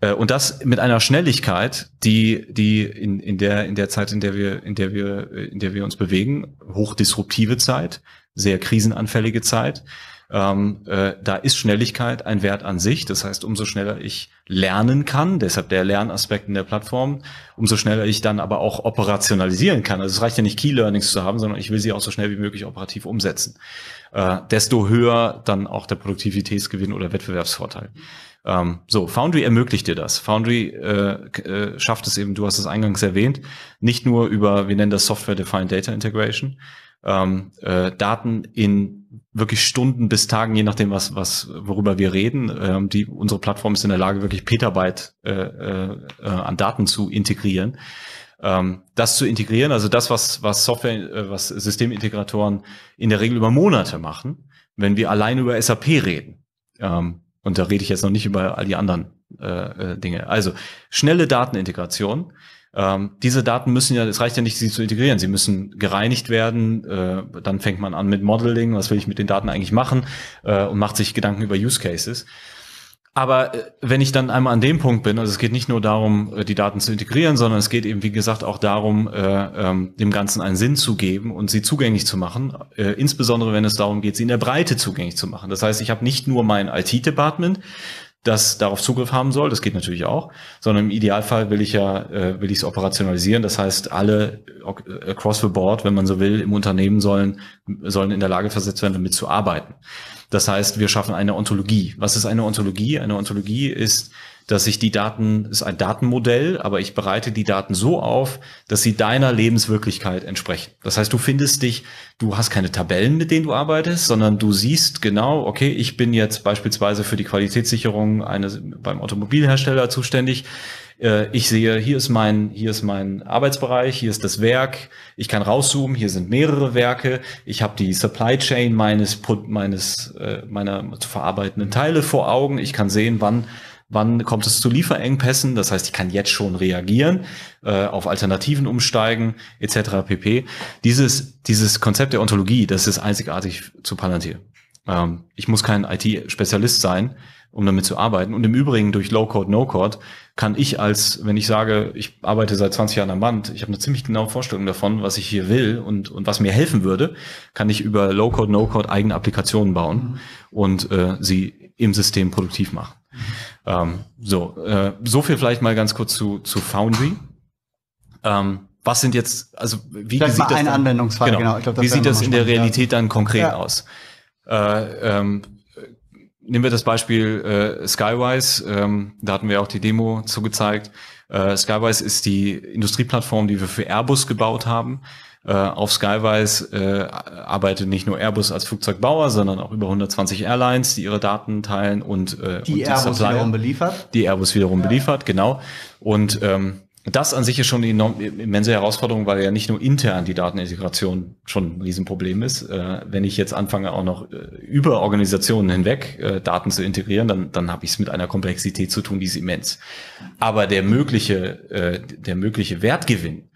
äh, und das mit einer Schnelligkeit, die, die in, in der, in der Zeit, in der wir, in der wir, äh, in der wir uns bewegen, hochdisruptive Zeit, sehr krisenanfällige Zeit, ähm, äh, da ist Schnelligkeit ein Wert an sich. Das heißt, umso schneller ich lernen kann, deshalb der Lernaspekt in der Plattform, umso schneller ich dann aber auch operationalisieren kann. Also es reicht ja nicht Key-Learnings zu haben, sondern ich will sie auch so schnell wie möglich operativ umsetzen. Äh, desto höher dann auch der Produktivitätsgewinn oder Wettbewerbsvorteil. Ähm, so, Foundry ermöglicht dir das. Foundry äh, äh, schafft es eben, du hast es eingangs erwähnt, nicht nur über, wir nennen das Software-Defined Data Integration, ähm, äh, Daten in wirklich Stunden bis Tagen, je nachdem, was, was, worüber wir reden. Ähm, die, unsere Plattform ist in der Lage, wirklich Petabyte äh, äh, äh an Daten zu integrieren. Ähm, das zu integrieren, also das, was, was Software, äh, was Systemintegratoren in der Regel über Monate machen, wenn wir allein über SAP reden. Ähm, und da rede ich jetzt noch nicht über all die anderen äh, äh, Dinge. Also schnelle Datenintegration. Ähm, diese Daten müssen ja, es reicht ja nicht, sie zu integrieren. Sie müssen gereinigt werden. Äh, dann fängt man an mit Modeling. Was will ich mit den Daten eigentlich machen? Äh, und macht sich Gedanken über Use Cases. Aber äh, wenn ich dann einmal an dem Punkt bin, also es geht nicht nur darum, äh, die Daten zu integrieren, sondern es geht eben, wie gesagt, auch darum, äh, ähm, dem Ganzen einen Sinn zu geben und sie zugänglich zu machen, insbesondere wenn es darum geht, sie in der Breite zugänglich zu machen. Das heißt, ich habe nicht nur mein IT-Department, das darauf Zugriff haben soll, das geht natürlich auch, sondern im Idealfall will ich ja, will ich es operationalisieren. Das heißt, alle across the board, wenn man so will, im Unternehmen sollen, sollen in der Lage versetzt werden, damit zu arbeiten. Das heißt, wir schaffen eine Ontologie. Was ist eine Ontologie? Eine Ontologie ist, dass ich die Daten, ist ein Datenmodell, aber ich bereite die Daten so auf, dass sie deiner Lebenswirklichkeit entsprechen. Das heißt, du findest dich, du hast keine Tabellen, mit denen du arbeitest, sondern du siehst genau, okay, ich bin jetzt beispielsweise für die Qualitätssicherung eines, beim Automobilhersteller zuständig äh, ich sehe, hier ist mein, hier ist mein Arbeitsbereich, hier ist das Werk. Ich kann rauszoomen, hier sind mehrere Werke. Ich habe die Supply Chain meines, meines, äh, meiner zu verarbeitenden Teile vor Augen. Ich kann sehen, wann Wann kommt es zu Lieferengpässen? Das heißt, ich kann jetzt schon reagieren, äh, auf Alternativen umsteigen, etc. pp. Dieses, dieses Konzept der Ontologie, das ist einzigartig zu Palantir. Ähm, ich muss kein IT-Spezialist sein um damit zu arbeiten. Und im Übrigen durch Low-Code, No-Code kann ich als, wenn ich sage, ich arbeite seit 20 Jahren am Band, ich habe eine ziemlich genaue Vorstellung davon, was ich hier will und, und was mir helfen würde, kann ich über Low-Code, No-Code eigene Applikationen bauen mhm. und äh, sie im System produktiv machen. Mhm. Ähm, so, äh, so viel vielleicht mal ganz kurz zu, zu Foundry. Ähm, was sind jetzt, also wie, wie sieht das, dann, genau, genau. Glaub, das wie sieht das in der Realität dann konkret ja. aus? Äh, ähm, nehmen wir das Beispiel äh, Skywise. Ähm, da hatten wir auch die Demo zugezeigt. Äh, Skywise ist die Industrieplattform, die wir für Airbus gebaut haben. Äh, auf Skywise äh, arbeitet nicht nur Airbus als Flugzeugbauer, sondern auch über 120 Airlines, die ihre Daten teilen und äh, die und Airbus Supplier, wiederum beliefert. Die Airbus wiederum ja. beliefert, genau. Und ähm, das an sich ist schon eine immense Herausforderung, weil ja nicht nur intern die Datenintegration schon ein Riesenproblem ist. Äh, wenn ich jetzt anfange, auch noch äh, über Organisationen hinweg äh, Daten zu integrieren, dann, dann habe ich es mit einer Komplexität zu tun, die ist immens. Aber der mögliche, äh, der mögliche Wertgewinn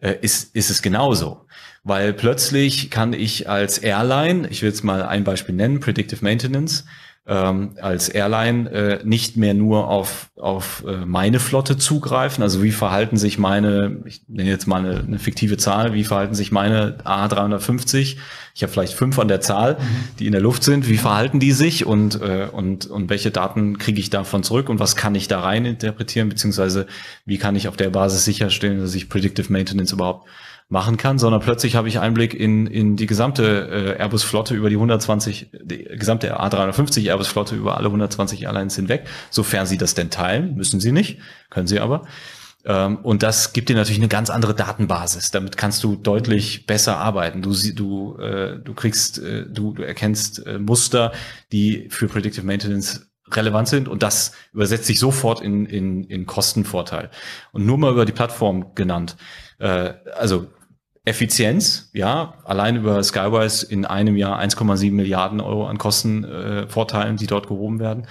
äh, ist, ist es genauso. Weil plötzlich kann ich als Airline, ich will jetzt mal ein Beispiel nennen, Predictive Maintenance, ähm, als Airline äh, nicht mehr nur auf, auf äh, meine Flotte zugreifen? Also wie verhalten sich meine, ich nenne jetzt mal eine, eine fiktive Zahl, wie verhalten sich meine A350 ich habe vielleicht fünf an der Zahl, die in der Luft sind, wie verhalten die sich und, äh, und, und welche Daten kriege ich davon zurück und was kann ich da rein interpretieren, beziehungsweise wie kann ich auf der Basis sicherstellen, dass ich Predictive Maintenance überhaupt machen kann, sondern plötzlich habe ich Einblick in, in die gesamte äh, Airbus-Flotte über die 120, die gesamte A350 Airbus-Flotte über alle 120 Airlines hinweg, sofern sie das denn teilen, müssen sie nicht, können sie aber. Ähm, und das gibt dir natürlich eine ganz andere Datenbasis. Damit kannst du deutlich besser arbeiten. Du, du, äh, du kriegst, äh, du, du erkennst äh, Muster, die für Predictive Maintenance relevant sind und das übersetzt sich sofort in, in, in Kostenvorteil. Und nur mal über die Plattform genannt. also Effizienz, ja, allein über Skywise in einem Jahr 1,7 Milliarden Euro an Kostenvorteilen, die dort gehoben werden.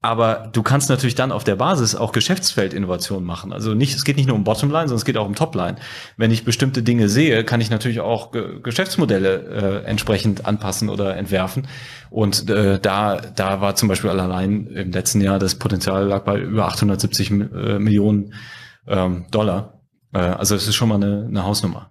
Aber du kannst natürlich dann auf der Basis auch Geschäftsfeldinnovationen machen. Also nicht, es geht nicht nur um Bottomline, sondern es geht auch um Topline. Wenn ich bestimmte Dinge sehe, kann ich natürlich auch Ge Geschäftsmodelle äh, entsprechend anpassen oder entwerfen. Und äh, da, da war zum Beispiel allein im letzten Jahr das Potenzial lag bei über 870 äh, Millionen ähm, Dollar. Äh, also es ist schon mal eine, eine Hausnummer.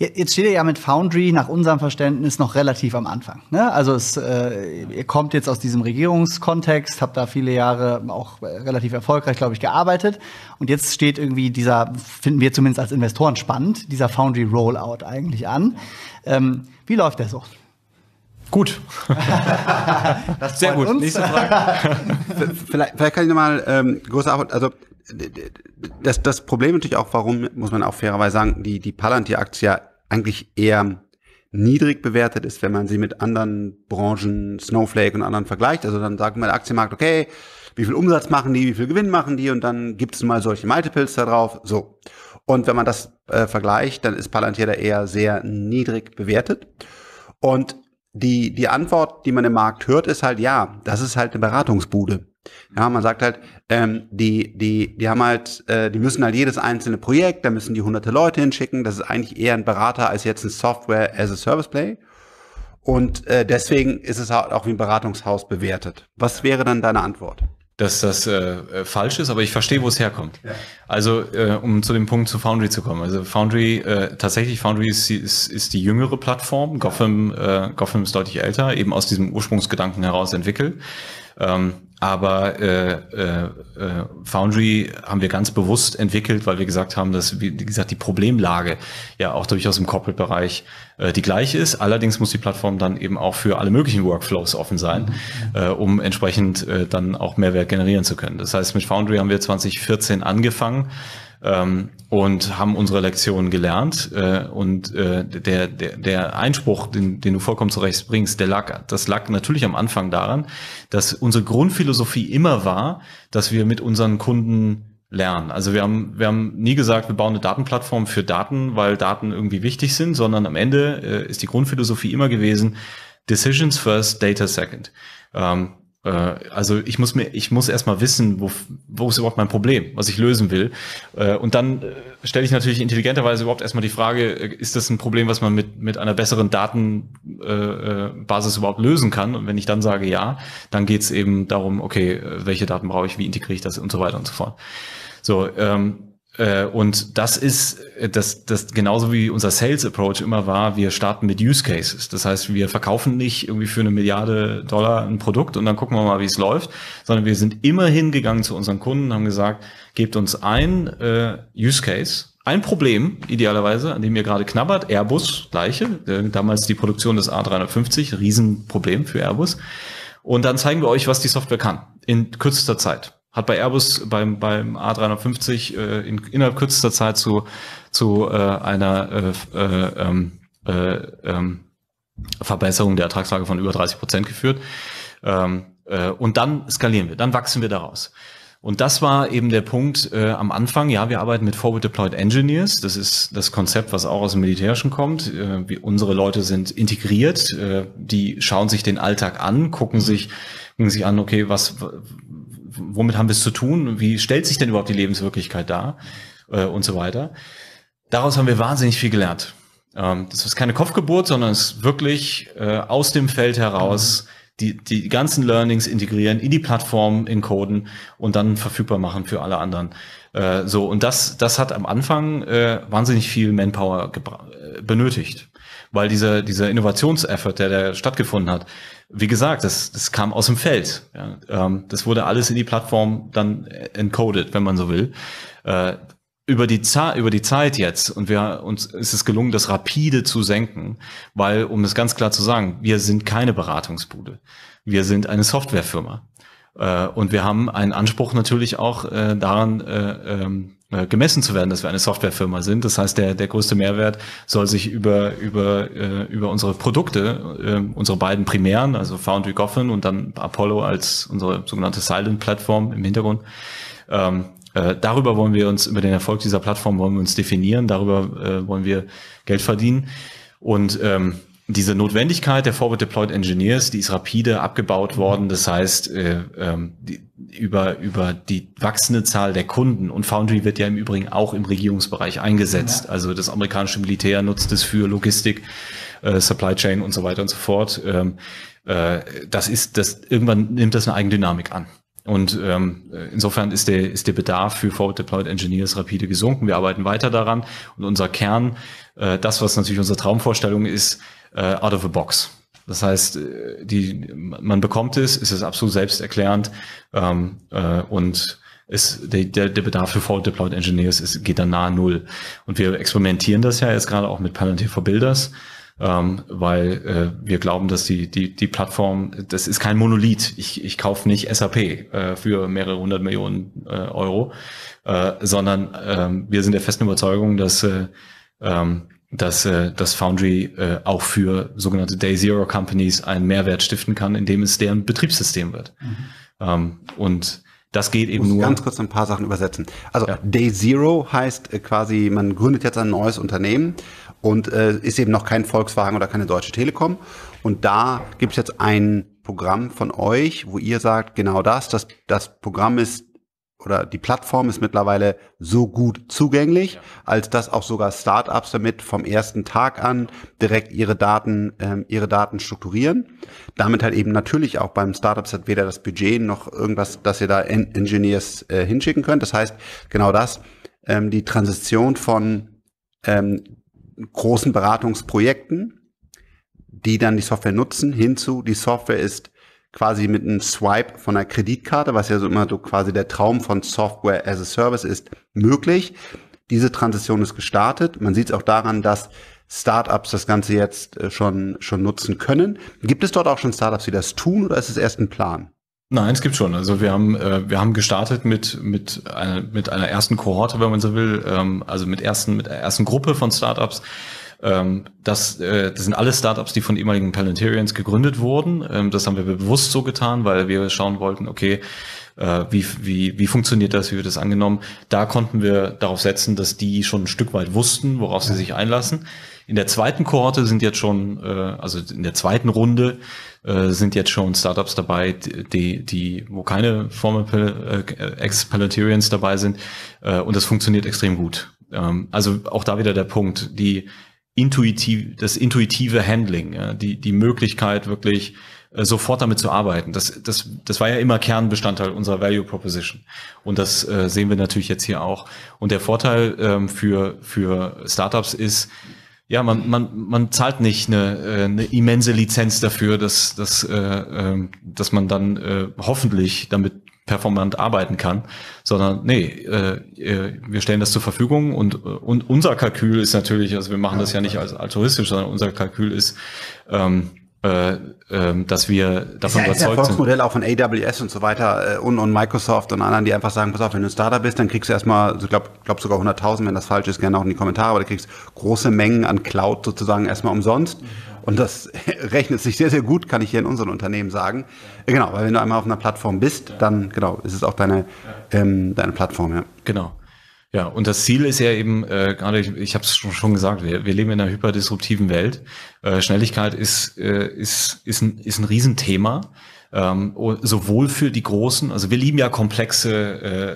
Jetzt steht ihr ja mit Foundry nach unserem Verständnis noch relativ am Anfang. Ne? Also es, äh, ihr kommt jetzt aus diesem Regierungskontext, habt da viele Jahre auch äh, relativ erfolgreich, glaube ich, gearbeitet. Und jetzt steht irgendwie dieser, finden wir zumindest als Investoren spannend, dieser Foundry Rollout eigentlich an. Ähm, wie läuft der so? Gut. [LAUGHS] Sehr gut. Uns. Nächste Frage. [LAUGHS] vielleicht, vielleicht kann ich nochmal ähm, große Antwort. Also das, das Problem natürlich auch, warum, muss man auch fairerweise sagen, die, die Palantir-Aktie ja eigentlich eher niedrig bewertet ist, wenn man sie mit anderen Branchen, Snowflake und anderen vergleicht. Also dann sagt man der Aktienmarkt, okay, wie viel Umsatz machen die, wie viel Gewinn machen die und dann gibt es mal solche Multiples da drauf. So. Und wenn man das äh, vergleicht, dann ist Palantir da eher sehr niedrig bewertet. Und die, die Antwort, die man im Markt hört, ist halt, ja, das ist halt eine Beratungsbude. Ja, man sagt halt, ähm, die, die, die haben halt, äh, die müssen halt jedes einzelne Projekt, da müssen die hunderte Leute hinschicken. Das ist eigentlich eher ein Berater als jetzt ein Software as a Service Play. Und äh, deswegen ist es halt auch wie ein Beratungshaus bewertet. Was wäre dann deine Antwort? Dass das äh, äh falsch ist, aber ich verstehe, wo es herkommt. Ja. Also, äh, um zu dem Punkt zu Foundry zu kommen. Also Foundry, äh, tatsächlich Foundry ist, ist, ist die jüngere Plattform. Gotham, äh, Gotham ist deutlich älter, eben aus diesem Ursprungsgedanken heraus entwickelt. Ähm, aber äh, äh, äh, Foundry haben wir ganz bewusst entwickelt, weil wir gesagt haben, dass, wie gesagt, die Problemlage ja auch durchaus im Corporate-Bereich äh, die gleiche ist. Allerdings muss die Plattform dann eben auch für alle möglichen Workflows offen sein, mhm. äh, um entsprechend äh, dann auch Mehrwert generieren zu können. Das heißt, mit Foundry haben wir 2014 angefangen ähm, und haben unsere Lektion gelernt. Äh, und äh, der, der, der Einspruch, den, den du vollkommen zurecht bringst, der lag, das lag natürlich am Anfang daran, dass unsere Grundphilosophie immer war, dass wir mit unseren Kunden lernen. Also wir haben, wir haben nie gesagt, wir bauen eine Datenplattform für Daten, weil Daten irgendwie wichtig sind, sondern am Ende äh, ist die Grundphilosophie immer gewesen, Decisions first, Data second. Ähm, äh, also ich muss mir, ich muss erstmal wissen, wo, wo ist überhaupt mein Problem, was ich lösen will. Äh, und dann äh, stelle ich natürlich intelligenterweise überhaupt erstmal die Frage, ist das ein Problem, was man mit, mit einer besseren Datenbasis überhaupt lösen kann? Und wenn ich dann sage ja, dann geht es eben darum, okay, welche Daten brauche ich, wie integriere ich das und so weiter und so fort. So, ähm, äh, und das ist äh, das, das genauso wie unser Sales Approach immer war, wir starten mit Use Cases. Das heißt, wir verkaufen nicht irgendwie für eine Milliarde Dollar ein Produkt und dann gucken wir mal, wie es läuft, sondern wir sind immer hingegangen zu unseren Kunden haben gesagt, gebt uns ein äh, Use Case, ein Problem idealerweise, an dem ihr gerade knabbert, Airbus, gleiche, äh, damals die Produktion des A350, Riesenproblem für Airbus. Und dann zeigen wir euch, was die Software kann in kürzester Zeit hat bei Airbus beim, beim A350 äh, in, innerhalb kürzester Zeit zu, zu äh, einer äh, äh ähm, äh, ähm, Verbesserung der Ertragslage von über 30 Prozent geführt. Ähm, äh, und dann skalieren wir, dann wachsen wir daraus. Und das war eben der Punkt äh, am Anfang. Ja, wir arbeiten mit Forward Deployed Engineers. Das ist das Konzept, was auch aus dem Militärischen kommt. Äh, wir, unsere Leute sind integriert. Äh, die schauen sich den Alltag an, gucken sich, gucken sich an, okay, was, womit haben wir es zu tun? Wie stellt sich denn überhaupt die Lebenswirklichkeit dar? Äh, und so weiter. Daraus haben wir wahnsinnig viel gelernt. Ähm, das ist keine Kopfgeburt, sondern es ist wirklich äh, aus dem Feld heraus die, die ganzen Learnings integrieren, in die Plattform encoden und dann verfügbar machen für alle anderen. Äh, so, und das, das hat am Anfang äh, wahnsinnig viel Manpower äh, benötigt weil dieser, dieser Innovationseffort, der da stattgefunden hat, wie gesagt, das, das kam aus dem Feld. Ja, ähm, das wurde alles in die Plattform dann encoded, wenn man so will. Äh, über die, über die Zeit jetzt und wir uns ist es gelungen, das rapide zu senken, weil, um das ganz klar zu sagen, wir sind keine Beratungsbude. Wir sind eine Softwarefirma. Äh, und wir haben einen Anspruch natürlich auch äh, daran, äh, ähm, äh, gemessen zu werden, dass wir eine Softwarefirma sind. Das heißt, der, der größte Mehrwert soll sich über, über, äh, über unsere Produkte, äh, unsere beiden primären, also Foundry Goffin und dann Apollo als unsere sogenannte Silent-Plattform im Hintergrund, ähm, äh, darüber wollen wir uns, über den Erfolg dieser Plattform wollen wir uns definieren, darüber äh, wollen wir Geld verdienen. Und ähm, diese Notwendigkeit der Forward Deployed Engineers, die ist rapide abgebaut worden. Das heißt, äh, ähm, die, über, über die wachsende Zahl der Kunden und Foundry wird ja im Übrigen auch im Regierungsbereich eingesetzt. Ja. Also das amerikanische Militär nutzt es für Logistik, äh, Supply Chain und so weiter und so fort. Ähm, äh, das ist, das irgendwann nimmt das eine Eigendynamik an. Und ähm, äh, insofern ist der, ist der Bedarf für Forward Deployed Engineers rapide gesunken. Wir arbeiten weiter daran. Und unser Kern, äh, das, was natürlich unsere Traumvorstellung ist, äh, out of the box. Das heißt, äh, die, man bekommt es, ist es absolut selbsterklärend ähm, äh, und ist, der, der, Bedarf für Forward Deployed Engineers ist, geht dann nahe Null. Und wir experimentieren das ja jetzt gerade auch mit Palantir for Builders, ähm, weil äh, wir glauben, dass die, die, die Plattform, das ist kein Monolith. Ich, ich kaufe nicht SAP äh, für mehrere hundert Millionen äh, Euro, äh, sondern äh, wir sind der festen Überzeugung, dass äh, ähm, dass, äh, dass Foundry äh, auch für sogenannte Day Zero Companies einen Mehrwert stiften kann, indem es deren Betriebssystem wird. Mhm. Ähm, und das geht eben nur. Ganz kurz ein paar Sachen übersetzen. Also ja. Day Zero heißt äh, quasi, man gründet jetzt ein neues Unternehmen und äh, ist eben noch kein Volkswagen oder keine Deutsche Telekom. Und da gibt es jetzt ein Programm von euch, wo ihr sagt, genau das, das, das Programm ist oder die Plattform ist mittlerweile so gut zugänglich, ja. als dass auch sogar Startups damit vom ersten Tag an direkt ihre Daten, ähm, ihre Daten strukturieren. Damit halt eben natürlich auch beim Startups hat weder das Budget noch irgendwas, dass ihr da en Engineers äh, hinschicken könnt. Das heißt, genau das, ähm, die Transition von ähm, großen Beratungsprojekten, die dann die Software nutzen, hinzu, die Software ist quasi mit einem Swipe von einer Kreditkarte, was ja so immer so quasi der Traum von Software as a Service ist, möglich. Diese Transition ist gestartet. Man sieht es auch daran, dass Startups das Ganze jetzt äh, schon, schon nutzen können. Gibt es dort auch schon Startups, die das tun oder ist es erst ein Plan? Nein, es gibt schon. Also wir haben äh, wir haben gestartet mit mit einer, mit einer ersten Kohorte, wenn man so will, ähm, also mit ersten mit einer ersten Gruppe von Startups, ähm, das, äh, das sind alle Startups, die von ehemaligen Palantirians gegründet wurden. Ähm, das haben wir bewusst so getan, weil wir schauen wollten, okay, äh, wie, wie, wie funktioniert das, wie wird das angenommen. Da konnten wir darauf setzen, dass die schon ein Stück weit wussten, worauf sie sich einlassen. In der zweiten Kohorte sind jetzt schon, äh, also in der zweiten Runde äh, sind jetzt schon Startups dabei, die, die wo keine former Ex-Palantirians dabei sind. und das funktioniert extrem gut. Ähm, also auch da wieder der Punkt, die intuitiv, das intuitive Handling, ja, die, die Möglichkeit wirklich äh, sofort damit zu arbeiten. Das, das, das war ja immer Kernbestandteil unserer Value Proposition. Und das äh, sehen wir natürlich jetzt hier auch. Und der Vorteil ähm, für, für Startups ist, ja, man, man, man zahlt nicht eine, äh, eine immense Lizenz dafür, dass, dass, äh, ähm, dass man dann äh, hoffentlich damit performant arbeiten kann, sondern nee, äh, äh, wir stellen das zur Verfügung und, äh, und unser Kalkül ist natürlich, also wir machen das ja nicht als altruistisch, sondern unser Kalkül ist, ähm, äh, äh, dass wir davon ja, überzeugt sind. Das Erfolgsmodell auch von AWS und so weiter äh, und, und Microsoft und anderen, die einfach sagen, pass auf, wenn du ein Startup bist, dann kriegst du erstmal, also ich glaube glaub sogar 100.000, wenn das falsch ist, gerne auch in die Kommentare, aber du kriegst große Mengen an Cloud sozusagen erstmal umsonst. Mhm und das [LAUGHS] rechnet sich sehr, sehr gut, kann ich hier in unseren Unternehmen sagen. Ja. Genau, weil wenn du einmal auf einer Plattform bist, ja. dann genau, ist es auch deine, ja. ähm, deine Plattform, ja. Genau. Ja, und das Ziel ist ja eben, äh, gerade ich, ich habe es schon, schon gesagt, wir, wir leben in einer hyperdisruptiven Welt. Äh, Schnelligkeit ist, äh, ist, ist, ein, ist ein Riesenthema ähm, oh, sowohl für die Großen, also wir lieben ja komplexe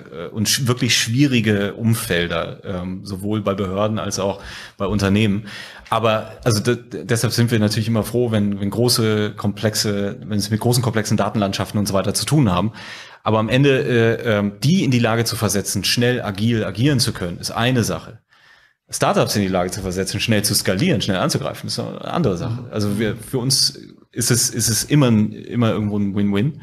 äh, und sch wirklich schwierige Umfelder, ähm, sowohl bei Behörden als auch bei Unternehmen. Aber also deshalb sind wir natürlich immer froh, wenn, wenn große komplexe, wenn es mit großen komplexen Datenlandschaften und so weiter zu tun haben. Aber am Ende äh, äh, die in die Lage zu versetzen, schnell agil agieren zu können, ist eine Sache. Startups in die Lage zu versetzen, schnell zu skalieren, schnell anzugreifen, ist eine andere Sache. Mhm. Also wir, für uns ist es, ist es immer, immer irgendwo ein Win-Win,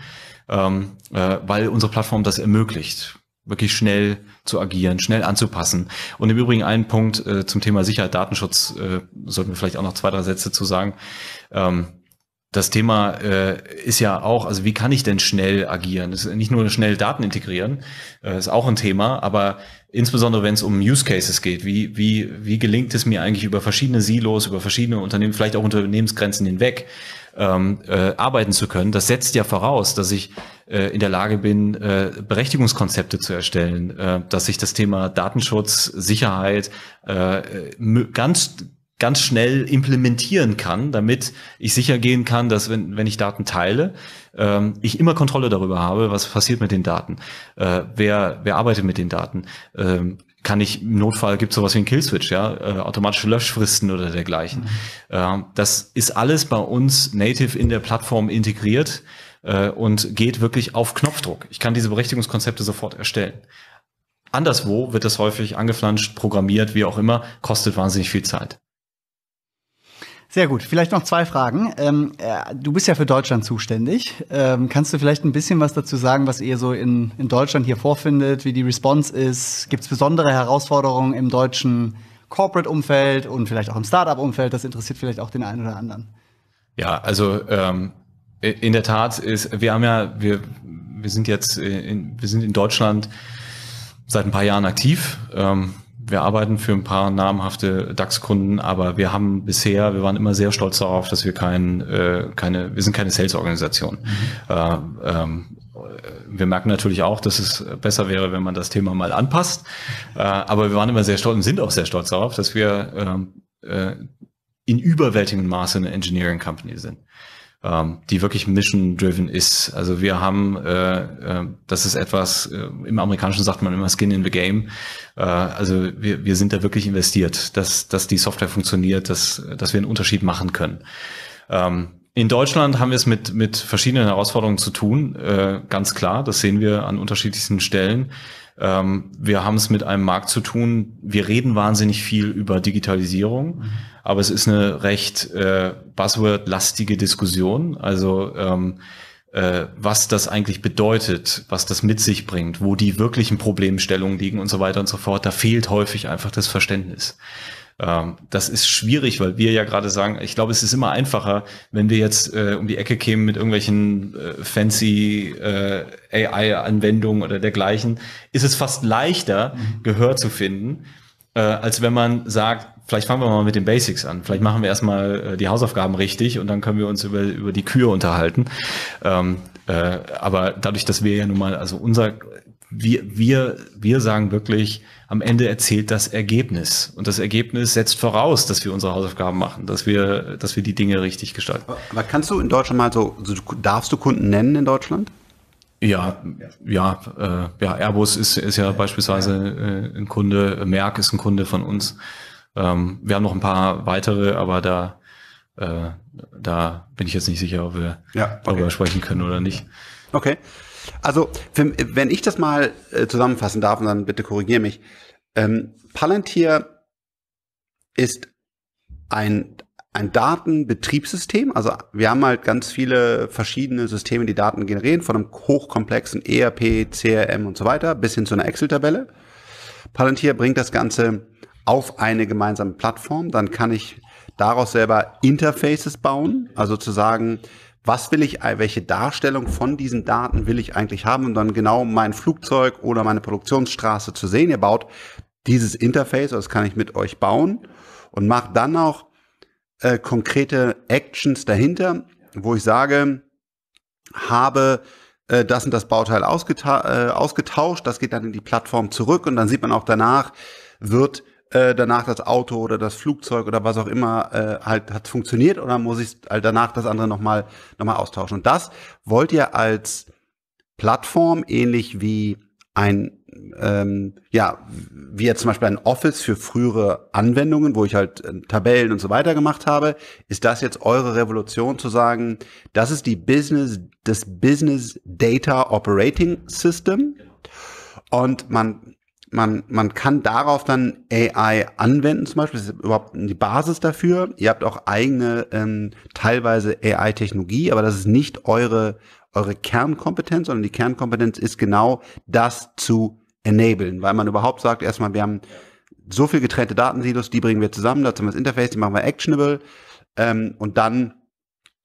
ähm, äh, weil unsere Plattform das ermöglicht wirklich schnell zu agieren, schnell anzupassen. Und im Übrigen einen Punkt äh, zum Thema Sicherheit, Datenschutz, äh, sollten wir vielleicht auch noch zwei, drei Sätze zu sagen. Ähm, das Thema äh, ist ja auch, also wie kann ich denn schnell agieren? Das ist nicht nur schnell Daten integrieren, äh, ist auch ein Thema, aber insbesondere wenn es um Use Cases geht, wie, wie, wie gelingt es mir eigentlich über verschiedene Silos, über verschiedene Unternehmen, vielleicht auch Unternehmensgrenzen hinweg, ähm, äh, arbeiten zu können. Das setzt ja voraus, dass ich äh, in der Lage bin, äh, Berechtigungskonzepte zu erstellen, äh, dass ich das Thema Datenschutz, Sicherheit äh, ganz ganz schnell implementieren kann, damit ich sicher gehen kann, dass wenn, wenn ich Daten teile, ähm, ich immer Kontrolle darüber habe, was passiert mit den Daten, äh, wer, wer arbeitet mit den Daten, ähm, kann ich im Notfall gibt sowas wie ein Killswitch, ja, äh, automatische Löschfristen oder dergleichen. Mhm. Äh, das ist alles bei uns native in der Plattform integriert äh, und geht wirklich auf Knopfdruck. Ich kann diese Berechtigungskonzepte sofort erstellen. Anderswo wird das häufig angeflanscht, programmiert, wie auch immer, kostet wahnsinnig viel Zeit. Sehr gut. Vielleicht noch zwei Fragen. Ähm, äh, du bist ja für Deutschland zuständig. Ähm, kannst du vielleicht ein bisschen was dazu sagen, was ihr so in, in Deutschland hier vorfindet, wie die Response ist? Gibt es besondere Herausforderungen im deutschen Corporate-Umfeld und vielleicht auch im Startup-Umfeld? Das interessiert vielleicht auch den einen oder anderen. Ja, also ähm, in der Tat ist, wir haben ja, wir, wir sind jetzt, in, wir sind in Deutschland seit ein paar Jahren aktiv. Ähm, wir arbeiten für ein paar namhafte DAX-Kunden, aber wir haben bisher, wir waren immer sehr stolz darauf, dass wir kein, äh, keine, wir sind keine Sales-Organisation. Mhm. Äh, ähm, wir merken natürlich auch, dass es besser wäre, wenn man das Thema mal anpasst. Äh, aber wir waren immer sehr stolz und sind auch sehr stolz darauf, dass wir ähm, äh, in überwältigendem Maße eine Engineering Company sind ähm, die wirklich mission-driven ist. Also wir haben, äh, äh, das ist etwas, äh, im Amerikanischen sagt man immer Skin in the Game. Äh, also wir, wir sind da wirklich investiert, dass, dass die Software funktioniert, dass, dass wir einen Unterschied machen können. Ähm, in Deutschland haben wir es mit, mit verschiedenen Herausforderungen zu tun, äh, ganz klar. Das sehen wir an unterschiedlichsten Stellen. Ähm, wir haben es mit einem Markt zu tun. Wir reden wahnsinnig viel über Digitalisierung. Mhm aber es ist eine recht äh, buzzword-lastige Diskussion. Also ähm, äh, was das eigentlich bedeutet, was das mit sich bringt, wo die wirklichen Problemstellungen liegen und so weiter und so fort, da fehlt häufig einfach das Verständnis. Ähm, das ist schwierig, weil wir ja gerade sagen, ich glaube, es ist immer einfacher, wenn wir jetzt äh, um die Ecke kämen mit irgendwelchen äh, fancy äh, AI-Anwendungen oder dergleichen, ist es fast leichter, mhm. Gehör zu finden äh, als wenn man sagt, vielleicht fangen wir mal mit den Basics an. Vielleicht machen wir erstmal äh, die Hausaufgaben richtig und dann können wir uns über, über die Kühe unterhalten. Ähm, äh, aber dadurch, dass wir ja nun mal, also unser, wir, wir, wir sagen wirklich, am Ende erzählt das Ergebnis. Und das Ergebnis setzt voraus, dass wir unsere Hausaufgaben machen, dass wir, dass wir die Dinge richtig gestalten. Aber kannst du in Deutschland mal so, also darfst du Kunden nennen in Deutschland? Ja, ja, äh, ja Airbus ist, ist ja beispielsweise äh, ein Kunde, Merck ist ein Kunde von uns. Ähm, wir haben noch ein paar weitere, aber da, äh, da bin ich jetzt nicht sicher, ob wir ja, okay. darüber sprechen können oder nicht. Okay. Also, für, wenn ich das mal äh, zusammenfassen darf, und dann bitte korrigiere mich. Ähm, Palantir ist ein ein Datenbetriebssystem. Also wir haben halt ganz viele verschiedene Systeme, die Daten generieren, von einem hochkomplexen ERP, CRM und so weiter bis hin zu einer Excel-Tabelle. Palantir bringt das Ganze auf eine gemeinsame Plattform. Dann kann ich daraus selber Interfaces bauen, also zu sagen, was will ich, welche Darstellung von diesen Daten will ich eigentlich haben, um dann genau mein Flugzeug oder meine Produktionsstraße zu sehen. Ihr baut dieses Interface, das kann ich mit euch bauen und macht dann auch äh, konkrete Actions dahinter, wo ich sage, habe äh, das und das Bauteil ausgeta äh, ausgetauscht, das geht dann in die Plattform zurück und dann sieht man auch danach, wird äh, danach das Auto oder das Flugzeug oder was auch immer äh, halt hat funktioniert oder muss ich halt danach das andere nochmal noch mal austauschen. Und das wollt ihr als Plattform, ähnlich wie ein ähm, ja, wie jetzt zum Beispiel ein Office für frühere Anwendungen, wo ich halt äh, Tabellen und so weiter gemacht habe, ist das jetzt eure Revolution zu sagen, das ist die Business, das Business Data Operating System und man man, man kann darauf dann AI anwenden, zum Beispiel, das ist überhaupt die Basis dafür. Ihr habt auch eigene, ähm, teilweise AI-Technologie, aber das ist nicht eure, eure Kernkompetenz, sondern die Kernkompetenz ist genau das zu enablen, weil man überhaupt sagt, erstmal, wir haben so viel getrennte Datensilos, die bringen wir zusammen, dazu haben wir das Interface, die machen wir actionable ähm, und dann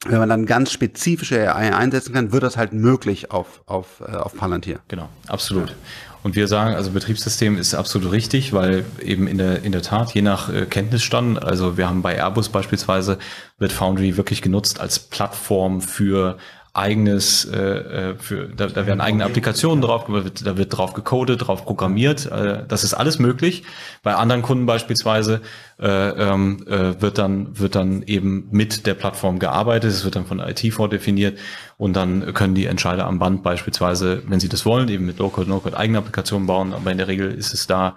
wenn man dann ganz spezifische AI einsetzen kann, wird das halt möglich auf, auf, äh, auf Palantir. Genau, absolut. Ja. Und wir sagen, also Betriebssystem ist absolut richtig, weil eben in der, in der Tat, je nach äh, Kenntnisstand, also wir haben bei Airbus beispielsweise, wird Foundry wirklich genutzt als Plattform für eigenes, äh, äh, für, da, da werden eigene Applikationen drauf, da wird drauf gecodet, drauf programmiert. Äh, das ist alles möglich. Bei anderen Kunden beispielsweise äh, ähm, äh, wird dann wird dann eben mit der Plattform gearbeitet. Es wird dann von IT vordefiniert und dann können die Entscheider am Band beispielsweise, wenn sie das wollen, eben mit Low-Code, eigene Applikationen bauen. Aber in der Regel ist es da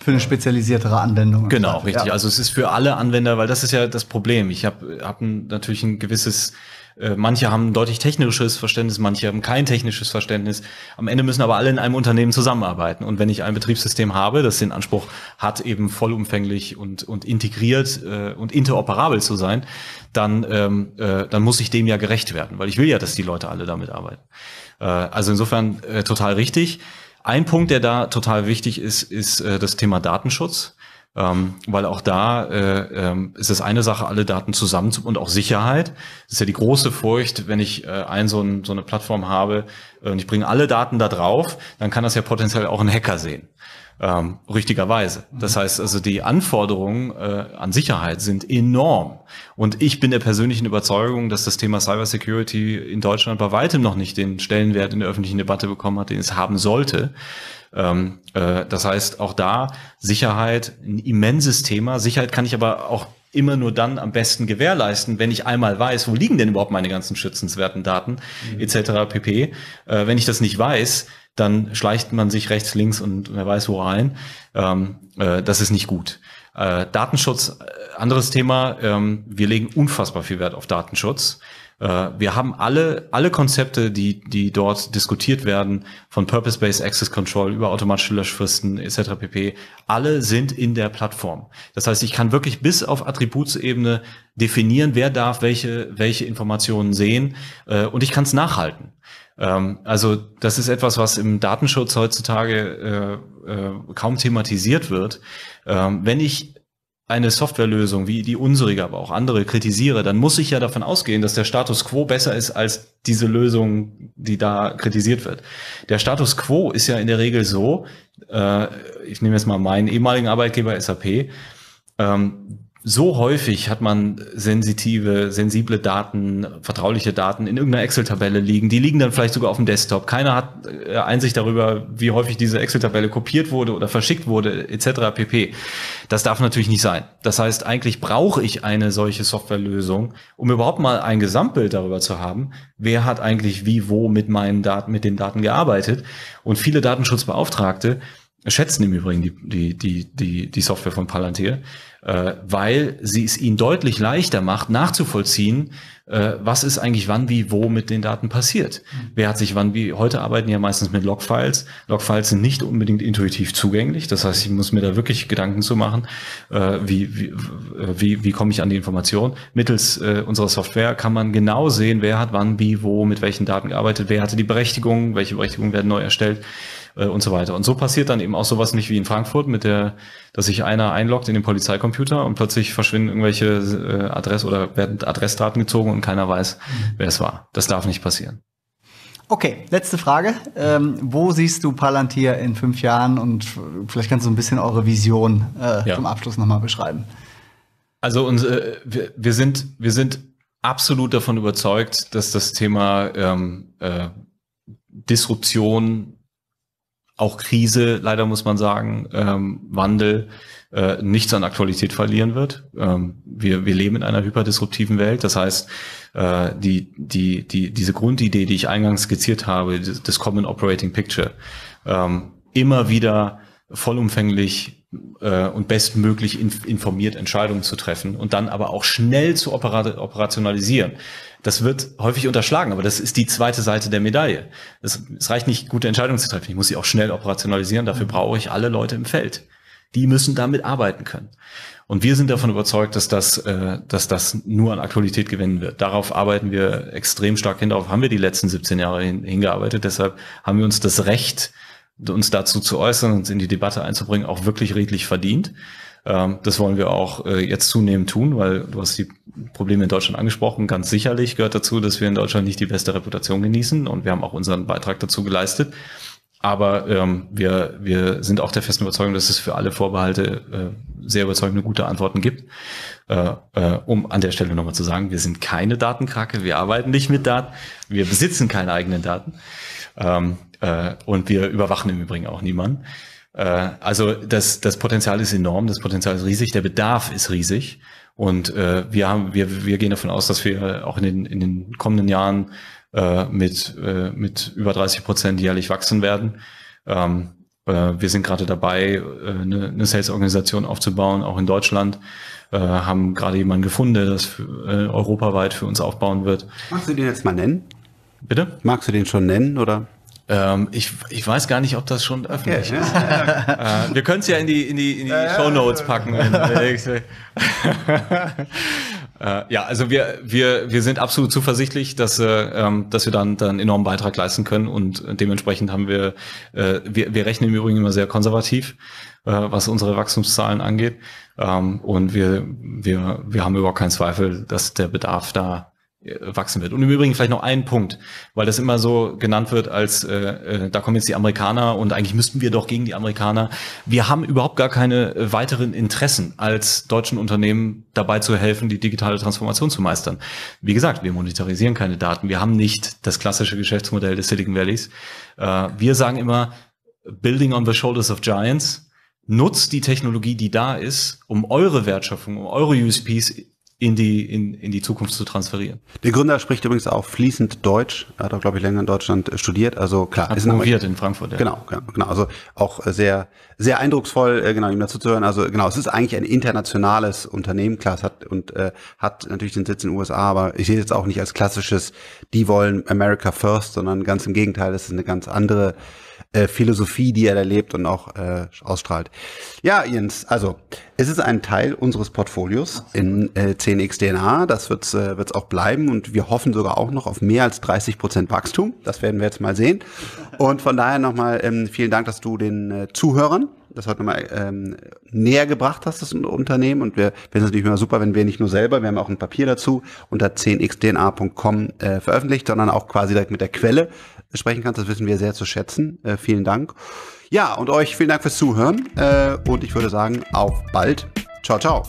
für eine spezialisiertere Anwendung. Genau, richtig. Ja. Also es ist für alle Anwender, weil das ist ja das Problem. Ich habe hab natürlich ein gewisses äh, manche haben deutlich technisches Verständnis, manche haben kein technisches Verständnis. Am Ende müssen aber alle in einem Unternehmen zusammenarbeiten. Und wenn ich ein Betriebssystem habe, das den Anspruch hat, eben vollumfänglich und, und integriert äh, und interoperabel zu sein, dann, ähm, äh, dann muss ich dem ja gerecht werden, weil ich will ja, dass die Leute alle damit arbeiten. Äh, also insofern äh, total richtig. Ein Punkt, der da total wichtig ist, ist äh, das Thema Datenschutz. Ähm, weil auch da äh, äh, ist es eine Sache, alle Daten zusammen zu, und auch Sicherheit. Das ist ja die große Furcht, wenn ich äh, ein, so, ein, so eine Plattform habe äh, und ich bringe alle Daten da drauf, dann kann das ja potenziell auch ein Hacker sehen. Ähm, richtigerweise. Das mhm. heißt also, die Anforderungen äh, an Sicherheit sind enorm. Und ich bin der persönlichen Überzeugung, dass das Thema Cybersecurity in Deutschland bei weitem noch nicht den Stellenwert in der öffentlichen Debatte bekommen hat, den es haben sollte. Ähm, äh, das heißt, auch da Sicherheit ein immenses Thema. Sicherheit kann ich aber auch immer nur dann am besten gewährleisten, wenn ich einmal weiß, wo liegen denn überhaupt meine ganzen schützenswerten Daten mhm. etc. pp. Äh, wenn ich das nicht weiß, dann schleicht man sich rechts, links und wer weiß wo rein. Ähm, äh, das ist nicht gut. Äh, Datenschutz, äh, anderes Thema. Ähm, wir legen unfassbar viel Wert auf Datenschutz. Äh, wir haben alle, alle Konzepte, die, die dort diskutiert werden, von Purpose-Based Access Control über automatische Löschfristen etc. pp, alle sind in der Plattform. Das heißt, ich kann wirklich bis auf Attributsebene definieren, wer darf welche, welche Informationen sehen äh, und ich kann es nachhalten. Ähm, also das ist etwas, was im Datenschutz heutzutage äh, kaum thematisiert wird. Ähm, wenn ich eine Softwarelösung wie die unsere, aber auch andere kritisiere, dann muss ich ja davon ausgehen, dass der Status quo besser ist als diese Lösung, die da kritisiert wird. Der Status quo ist ja in der Regel so, äh, ich nehme jetzt mal meinen ehemaligen Arbeitgeber SAP, ähm, so häufig hat man sensitive, sensible Daten, vertrauliche Daten in irgendeiner Excel-Tabelle liegen. Die liegen dann vielleicht sogar auf dem Desktop. Keiner hat äh, Einsicht darüber, wie häufig diese Excel-Tabelle kopiert wurde oder verschickt wurde, etc. pp. Das darf natürlich nicht sein. Das heißt, eigentlich brauche ich eine solche Softwarelösung, um überhaupt mal ein Gesamtbild darüber zu haben, wer hat eigentlich wie, wo mit meinen Daten, mit den Daten gearbeitet. Und viele Datenschutzbeauftragte, schätzen im Übrigen die, die, die, die, die Software von Palantir, äh, weil sie es ihnen deutlich leichter macht, nachzuvollziehen, äh, was ist eigentlich wann, wie, wo mit den Daten passiert. Mhm. Wer hat sich wann, wie, heute arbeiten ja meistens mit Logfiles. Logfiles sind nicht unbedingt intuitiv zugänglich. Das heißt, ich muss mir da wirklich Gedanken zu machen, äh, wie, wie, äh, wie, wie komme ich an die Information. Mittels äh, unserer Software kann man genau sehen, wer hat wann, wie, wo, mit welchen Daten gearbeitet, wer hatte die Berechtigung, welche Berechtigungen werden neu erstellt. Äh, und so weiter. Und so passiert dann eben auch sowas nicht wie in Frankfurt, mit der, dass sich einer einloggt in den Polizeicomputer und plötzlich verschwinden irgendwelche äh, Adress- oder werden Adressdaten gezogen und keiner weiß, wer es war. Das darf nicht passieren. Okay, letzte Frage. Ähm, wo siehst du Palantir in fünf Jahren und vielleicht kannst du ein bisschen eure Vision äh, ja. zum Abschluss nochmal beschreiben? Also uns, äh, wir, wir, sind, wir sind absolut davon überzeugt, dass das Thema ähm, äh, Disruption auch Krise, leider muss man sagen, ähm, Wandel äh, nichts an Aktualität verlieren wird. Ähm, wir, wir leben in einer hyperdisruptiven Welt. Das heißt, äh, die, die, die, diese Grundidee, die ich eingangs skizziert habe, das Common Operating Picture, ähm, immer wieder vollumfänglich äh, und bestmöglich informiert Entscheidungen zu treffen und dann aber auch schnell zu operationalisieren. Das wird häufig unterschlagen, aber das ist die zweite Seite der Medaille. Es, es reicht nicht, gute Entscheidungen zu treffen. Ich muss sie auch schnell operationalisieren. Dafür mhm. brauche ich alle Leute im Feld. Die müssen damit arbeiten können. Und wir sind davon überzeugt, dass das, äh, dass das nur an Aktualität gewinnen wird. Darauf arbeiten wir extrem stark hin. Darauf haben wir die letzten 17 Jahre hingearbeitet. Deshalb haben wir uns das Recht uns dazu zu äußern, uns in die Debatte einzubringen, auch wirklich redlich verdient. Ähm, das wollen wir auch äh, jetzt zunehmend tun, weil du hast die Probleme in Deutschland angesprochen. Ganz sicherlich gehört dazu, dass wir in Deutschland nicht die beste Reputation genießen und wir haben auch unseren Beitrag dazu geleistet. Aber ähm, wir, wir sind auch der festen Überzeugung, dass es für alle Vorbehalte äh, sehr überzeugende gute Antworten gibt. Äh, äh, um an der Stelle nochmal zu sagen, wir sind keine Datenkrake, wir arbeiten nicht mit Daten, wir besitzen keine eigenen Daten. Ähm, äh, und wir überwachen im Übrigen auch niemanden. Äh, also das, das Potenzial ist enorm, das Potenzial ist riesig, der Bedarf ist riesig. Und äh, wir, haben, wir, wir gehen davon aus, dass wir auch in den, in den kommenden Jahren äh, mit, äh, mit über 30 Prozent jährlich wachsen werden. Ähm, äh, wir sind gerade dabei, äh, eine, Sales-Organisation aufzubauen, auch in Deutschland. Äh, haben gerade jemanden gefunden, der das für, äh, europaweit für uns aufbauen wird. Magst du den jetzt mal nennen? Bitte? Magst du den schon nennen oder? Ähm, ich, ich weiß gar nicht, ob das schon öffentlich okay. ist. [LAUGHS] äh, wir können es ja in die, in die, in die äh, Show Notes packen. [LAUGHS] äh, ja, also wir, wir, wir sind absolut zuversichtlich, dass, äh, ähm, dass wir dann, dann einen enormen Beitrag leisten können und dementsprechend haben wir, äh, wir, wir rechnen im Übrigen immer sehr konservativ, äh, was unsere Wachstumszahlen angeht. Ähm, und wir, wir, wir haben überhaupt keinen Zweifel, dass der Bedarf da äh, wachsen wird. Und im Übrigen vielleicht noch ein Punkt, weil das immer so genannt wird als, äh, äh, da kommen jetzt die Amerikaner und eigentlich müssten wir doch gegen die Amerikaner. Wir haben überhaupt gar keine äh, weiteren Interessen als deutschen Unternehmen dabei zu helfen, die digitale Transformation zu meistern. Wie gesagt, wir monetarisieren keine Daten, wir haben nicht das klassische Geschäftsmodell des Silicon Valleys. Äh, wir sagen immer, Building on the Shoulders of Giants, nutzt die Technologie, die da ist, um eure Wertschöpfung, um eure USPs in die, in, in die Zukunft zu transferieren. Der Gründer spricht übrigens auch fließend Deutsch, Er hat auch, glaube ich, länger in Deutschland äh, studiert, also klar. Hat ist promoviert in Frankfurt, ja. Genau, genau, genau, also auch äh, sehr, sehr eindrucksvoll, äh, genau, ihm dazu zu hören, also genau, es ist eigentlich ein internationales Unternehmen, klar, es hat, und äh, hat natürlich den Sitz in den USA, aber ich sehe es jetzt auch nicht als klassisches, die wollen America first, sondern ganz im Gegenteil, es ist eine ganz andere äh, Philosophie, die er da lebt und auch äh, ausstrahlt. Ja, Jens, also es ist ein Teil unseres Portfolios in äh, 10 xdna Das wird es äh, wird's auch bleiben und wir hoffen sogar auch noch auf mehr als 30 Prozent Wachstum. Das werden wir jetzt mal sehen. Und von daher nochmal ähm, vielen Dank, dass du den äh, Zuhörern das heute nochmal ähm, näher gebracht hast, das Unternehmen. Und wir finden es natürlich immer super, wenn wir nicht nur selber, wir haben auch ein Papier dazu unter 10xdna.com äh, veröffentlicht, sondern auch quasi direkt mit der Quelle sprechen kannst. Das wissen wir sehr zu schätzen. Äh, vielen Dank. Ja, und euch vielen Dank fürs Zuhören. Äh, und ich würde sagen, auf bald. Ciao, ciao.